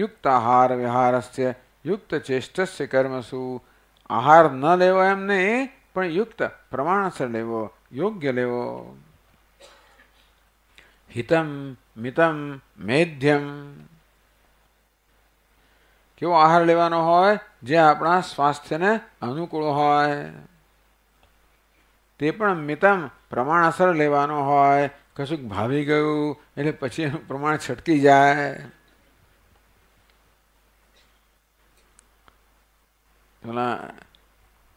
યુક્ત આહાર વિહારસ્ય યુક્ત ચેષ્ટસ્ય કર્મસુ આહાર ન લેવો એમ નહીં પણ યુક્ત પ્રમાણસર લેવો યોગ્ય લેવો હિતમ મિતમ મેધ્યમ કેવો આહાર લેવાનો હોય જે આપણા સ્વાસ્થ્યને અનુકૂળ હોય તે પણ મિતમ પ્રમાણસર લેવાનો હોય કશુંક ભાવી ગયું એટલે પછી એનું પ્રમાણ છટકી જાય પેલા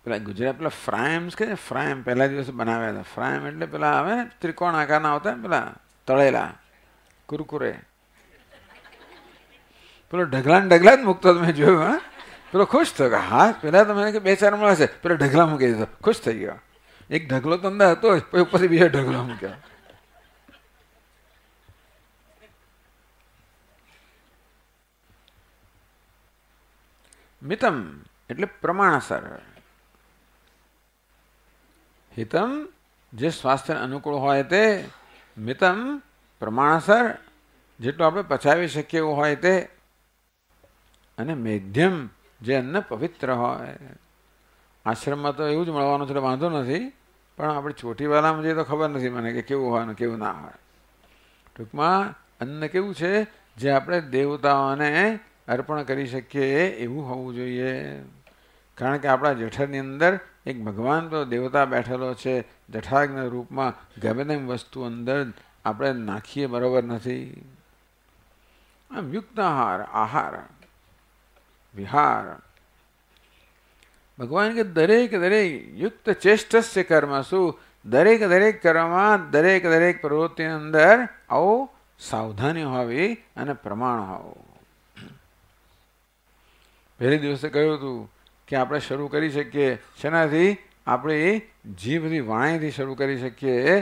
પેલા ગુજરાત પેલા ફ્રાયમ્સ કે ફ્રાયમ પહેલા દિવસે બનાવ્યા હતા ફ્રાયમ એટલે પેલા આવે ને ત્રિકોણ આકારના આવતા ને પેલા તળેલા કુરકુરે પેલો ઢગલા ને ઢગલા જ મૂકતો તમે જોયું હા પેલો ખુશ થયો કે હા પેલા તમે કે બે ચાર મળશે પેલો ઢગલા મૂકી દીધો ખુશ થઈ ગયો એક ઢગલો તો અંદર હતો પછી ઉપરથી બીજો ઢગલો મૂક્યો મિતમ એટલે પ્રમાણસર હિતમ જે સ્વાસ્થ્ય અનુકૂળ હોય તે મિતમ પ્રમાણસર જેટલું આપણે પચાવી શકીએ એવું હોય તે અને મેધ્યમ જે અન્ન પવિત્ર હોય આશ્રમમાં તો એવું જ મળવાનું છે એટલે વાંધો નથી પણ આપણે ચોટીવાલામાં જઈએ તો ખબર નથી મને કે કેવું હોય અને કેવું ના હોય ટૂંકમાં અન્ન કેવું છે જે આપણે દેવતાઓને અર્પણ કરી શકીએ એવું હોવું જોઈએ કારણ કે આપણા જઠરની અંદર એક ભગવાન તો દેવતા બેઠેલો છે જઠાગના રૂપમાં ગમે તેમ વસ્તુ અંદર આપણે નાખીએ બરાબર નથી આમ યુક્ત આહાર આહાર વિહાર ભગવાન કે દરેક દરેક યુક્ત ચેષ્ટસ્ય કર્મ શું દરેક દરેક કર્મમાં દરેક દરેક પ્રવૃત્તિની અંદર આવો સાવધાની હોવી અને પ્રમાણ હોવું પહેલી દિવસે કહ્યું હતું કે આપણે શરૂ કરી શકીએ શેનાથી આપણે એ જીભથી વાણીથી શરૂ કરી શકીએ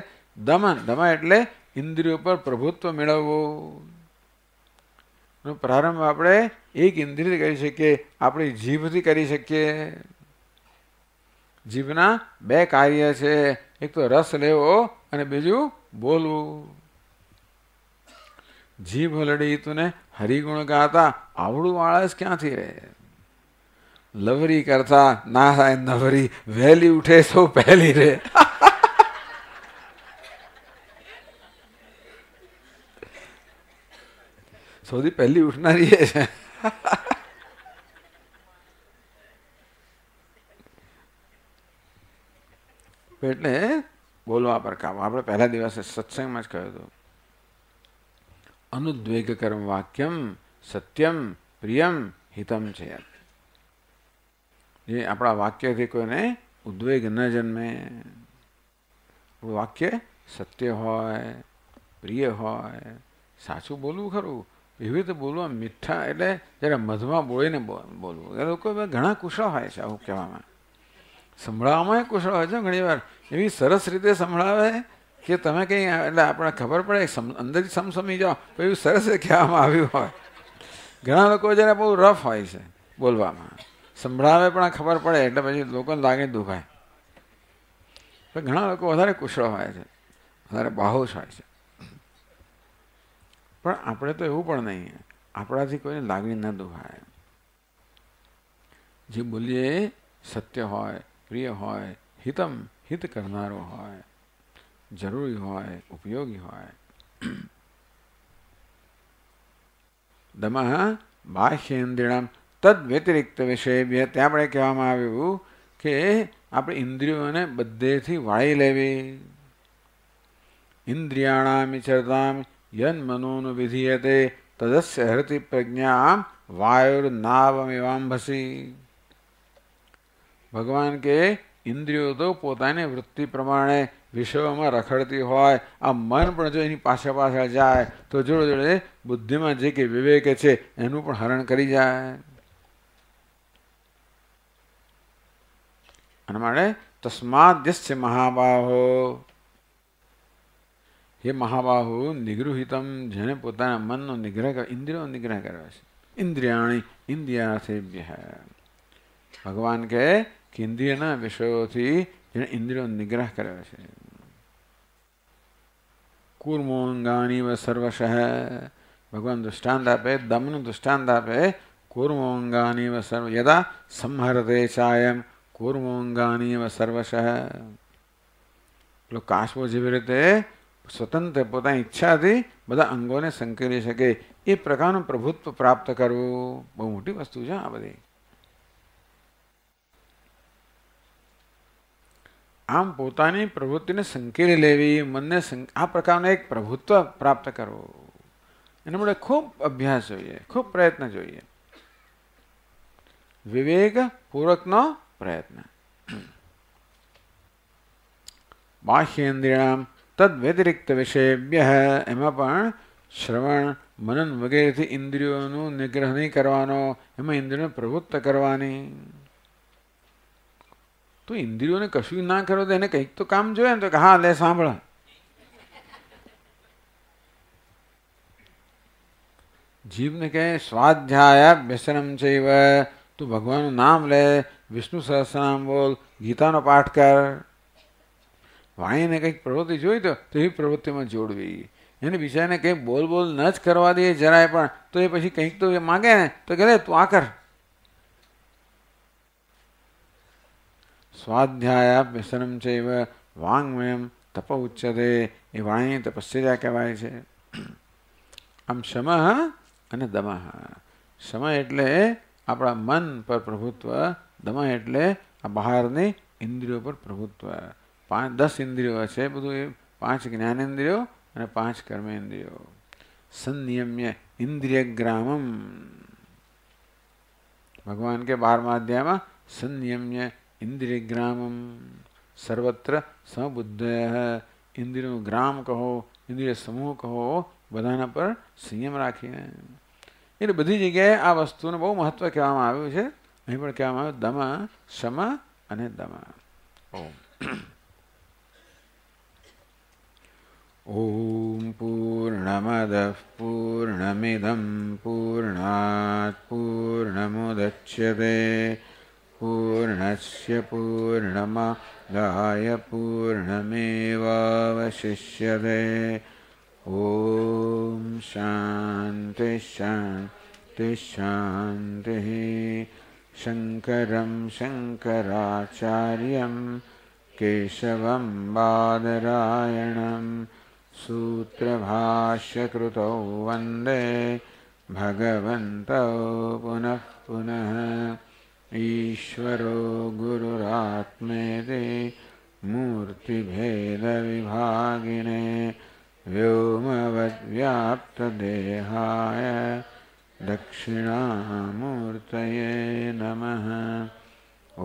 દમન દમન એટલે ઇન્દ્રિયો પર પ્રભુત્વ મેળવવું પ્રારંભ આપણે એક ઇન્દ્રિયથી કરી શકીએ આપણી જીભથી કરી શકીએ જીભના બે કાર્ય છે એક તો રસ લેવો અને બીજું બોલવું જીભ લડી તું ને હરિગુણ ગાતા આવડું માળસ ક્યાંથી રહે લવરી કરતા ના થાય નવરી વહેલી ઉઠે સૌ પહેલી રે સૌથી પહેલી ઉઠનારી એ છે એટલે બોલવા પર કામ આપણે પહેલા દિવસે સત્સંગમાં જ કહ્યું હતું અનુદ્વેગ કર્મ વાક્યમ સત્યમ પ્રિયમ હિતમ છે યાદ જે આપણા વાક્યથી કોઈને ઉદ્વેગ ન જન્મે વાક્ય સત્ય હોય પ્રિય હોય સાચું બોલવું ખરું એવી રીતે બોલવા મીઠા એટલે જ્યારે મધમાં બોળીને બોલવું એ લોકો ઘણા કુશળ હોય છે આવું કહેવામાં સંભળાવવામાં કુશળ હોય છે ઘણીવાર એવી સરસ રીતે સંભળાવે કે તમે કંઈ એટલે આપણે ખબર પડે અંદરથી સમસમી જાઓ તો એવું સરસ કહેવામાં આવ્યું હોય ઘણા લોકો જ્યારે બહુ રફ હોય છે બોલવામાં સંભળાવે પણ ખબર પડે એટલે પછી લોકોને લાગે દુખાય પણ ઘણા લોકો વધારે કુશળ હોય છે વધારે બાહોશ હોય છે પણ આપણે તો એવું પણ નહીં આપણાથી કોઈને લાગણી ન દુખાય જે બોલીએ સત્ય હોય પ્રિય હોય હિતમ હિત કરનારો હોય જરૂરી હોય ઉપયોગી હોય દમઃ બાહ્યેન્દ્રિણામ તદ વ્યતિરિક્ત વિષય ત્યાં આપણે કહેવામાં આવ્યું કે આપણે ઇન્દ્રિયોને બધેથી વાળી લેવી ઇન્દ્રિયાણામ ચરતામ યન મનોન વિધીયતે તદસ્ય હરતી પ્રજ્ઞા વાયુર્નાવમિવાંભસી ભગવાન કે ઇન્દ્રિયો તો પોતાની વૃત્તિ પ્રમાણે વિષયોમાં રખડતી હોય આ મન પણ જો એની પાછળ પાછળ જાય તો જોડે જોડે બુદ્ધિમાં જે કે વિવેક છે એનું પણ હરણ કરી જાય हनुमाने तस्माद्यस्य महाबाहो ये महाबाहु निगृहित जन पुता मन निग्रह कर इंद्रिय निग्रह कर इंद्रियाणी इंद्रिया से भगवान के इंद्रिय न विषय थी जन इंद्रिय निग्रह कर कूर्मोंगानी व सर्वशः भगवान दुष्टांत आपे दमन दुष्टांत आपे कूर्मोंगानी व सर्व यदा संहरते चायम કુર્મોંગાની સર્વશ પેલો કાશવો જેવી રીતે સ્વતંત્ર પોતાની ઈચ્છાથી બધા અંગોને સંકેલી શકે એ પ્રકારનું પ્રભુત્વ પ્રાપ્ત કરવું બહુ મોટી વસ્તુ છે આ બધી આમ પોતાની પ્રવૃત્તિને સંકેલી લેવી મનને આ પ્રકારનું એક પ્રભુત્વ પ્રાપ્ત કરવું એના માટે ખૂબ અભ્યાસ જોઈએ ખૂબ પ્રયત્ન જોઈએ વિવેક પૂર્વકનો प्रयत्न बाह्येन्द्रियाणाम तद्व्यतिरिक्त विषयभ्य हिमपण श्रवण मनन वगैरह इंद्रियों निग्रह नहीं करवानो એમાં ઇન્દ્રિયોને પ્રવૃત્ત કરવાની તો ઇન્દ્રિયોને કશું ના કરો તો એને કંઈક તો કામ જોઈએ ને તો કે હા લે સાંભળ જીભને કહે સ્વાધ્યાય વ્યસનમ છે તું ભગવાનનું નામ લે વિષ્ણુ સહસ્રનામ બોલ ગીતાનો પાઠ કર વાણીને કંઈક પ્રવૃત્તિ જોઈ તો એ પ્રવૃત્તિમાં જોડવી એને બીજાને કંઈક બોલ બોલ ન જ કરવા દે જરાય પણ તો એ પછી કંઈક તો એ માગે ને તો કહે તું આ કર સ્વાધ્યાયાભ્યસનમ ચૈવ વાંગમયમ તપ ઉચ્ચતે એ વાણી તપસ્યા કહેવાય છે આમ શમ અને દમઃ શમ એટલે આપણા મન પર પ્રભુત્વ दमा એટલે આ બહાર ને ઇન્દ્રિયો પર પ્રભુત્વ 5 10 ઇન્દ્રિયો છે બધું એ પાંચ જ્ઞાન ઇન્દ્રિયો અને પાંચ કર્મ ઇન્દ્રિયો સં નિયમ્ય ઇન્દ્રિયગ્રામં ભગવાન કે બાર માધ્યમા સં નિયમ્ય ઇન્દ્રિયગ્રામં સર્વત્ર સમુદ્ધય ઇન્દ્રિયો ગ્રામ કહો ઇન્દ્રિય સમૂહ કહો બધા પર સંયમ રાખીને એટલે બધી જગ્યાએ આ વસ્તુનો બહુ મહત્વ કેવામાં આવ્યું છે અહીં પણ કહેવામાં આવ્યું દમા સમા અને દમા ઓમ ॐ पूर्णमदः पूर्णमिदं पूर्णात् पूर्णमुदच्यते पूर्णस्य पूर्णमादाय पूर्णमेवावशिष्यते ॐ शान्तिः शान्तिः शङ्करं शङ्कराचार्यं केशवं बादरायणं सूत्रभाष्यकृतौ वन्दे भगवन्तौ पुनः पुनः ईश्वरो गुरुरात्मेति मूर्तिभेदविभागिने व्योमवद्व्याप्तदेहाय दक्षिणामूर्तये नमः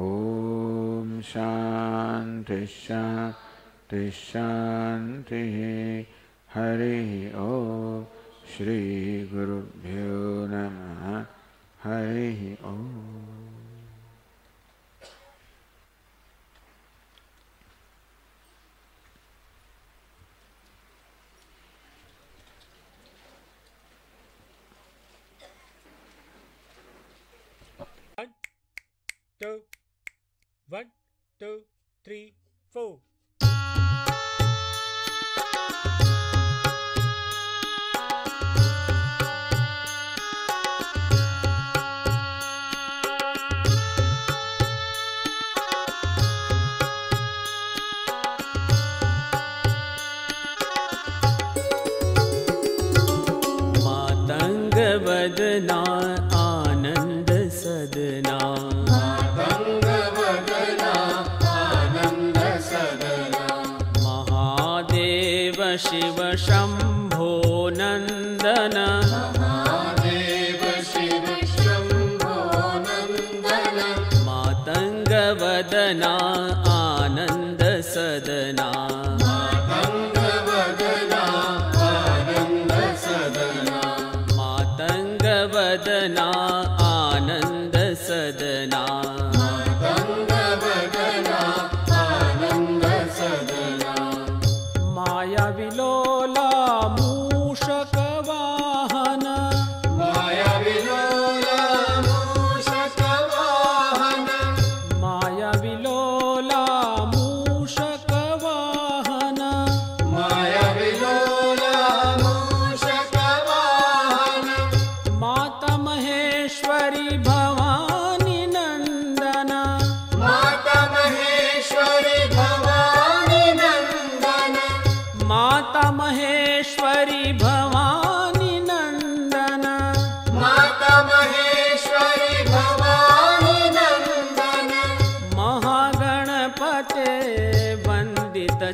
ॐ शान्तिश्शान्तिश्शान्तिः हरिः ॐ श्रीगुरुभ्यो नमः हरिः ॐ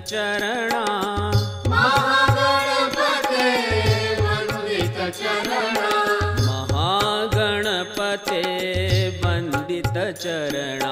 चरणाचरण महागणपते वन्दितचरणा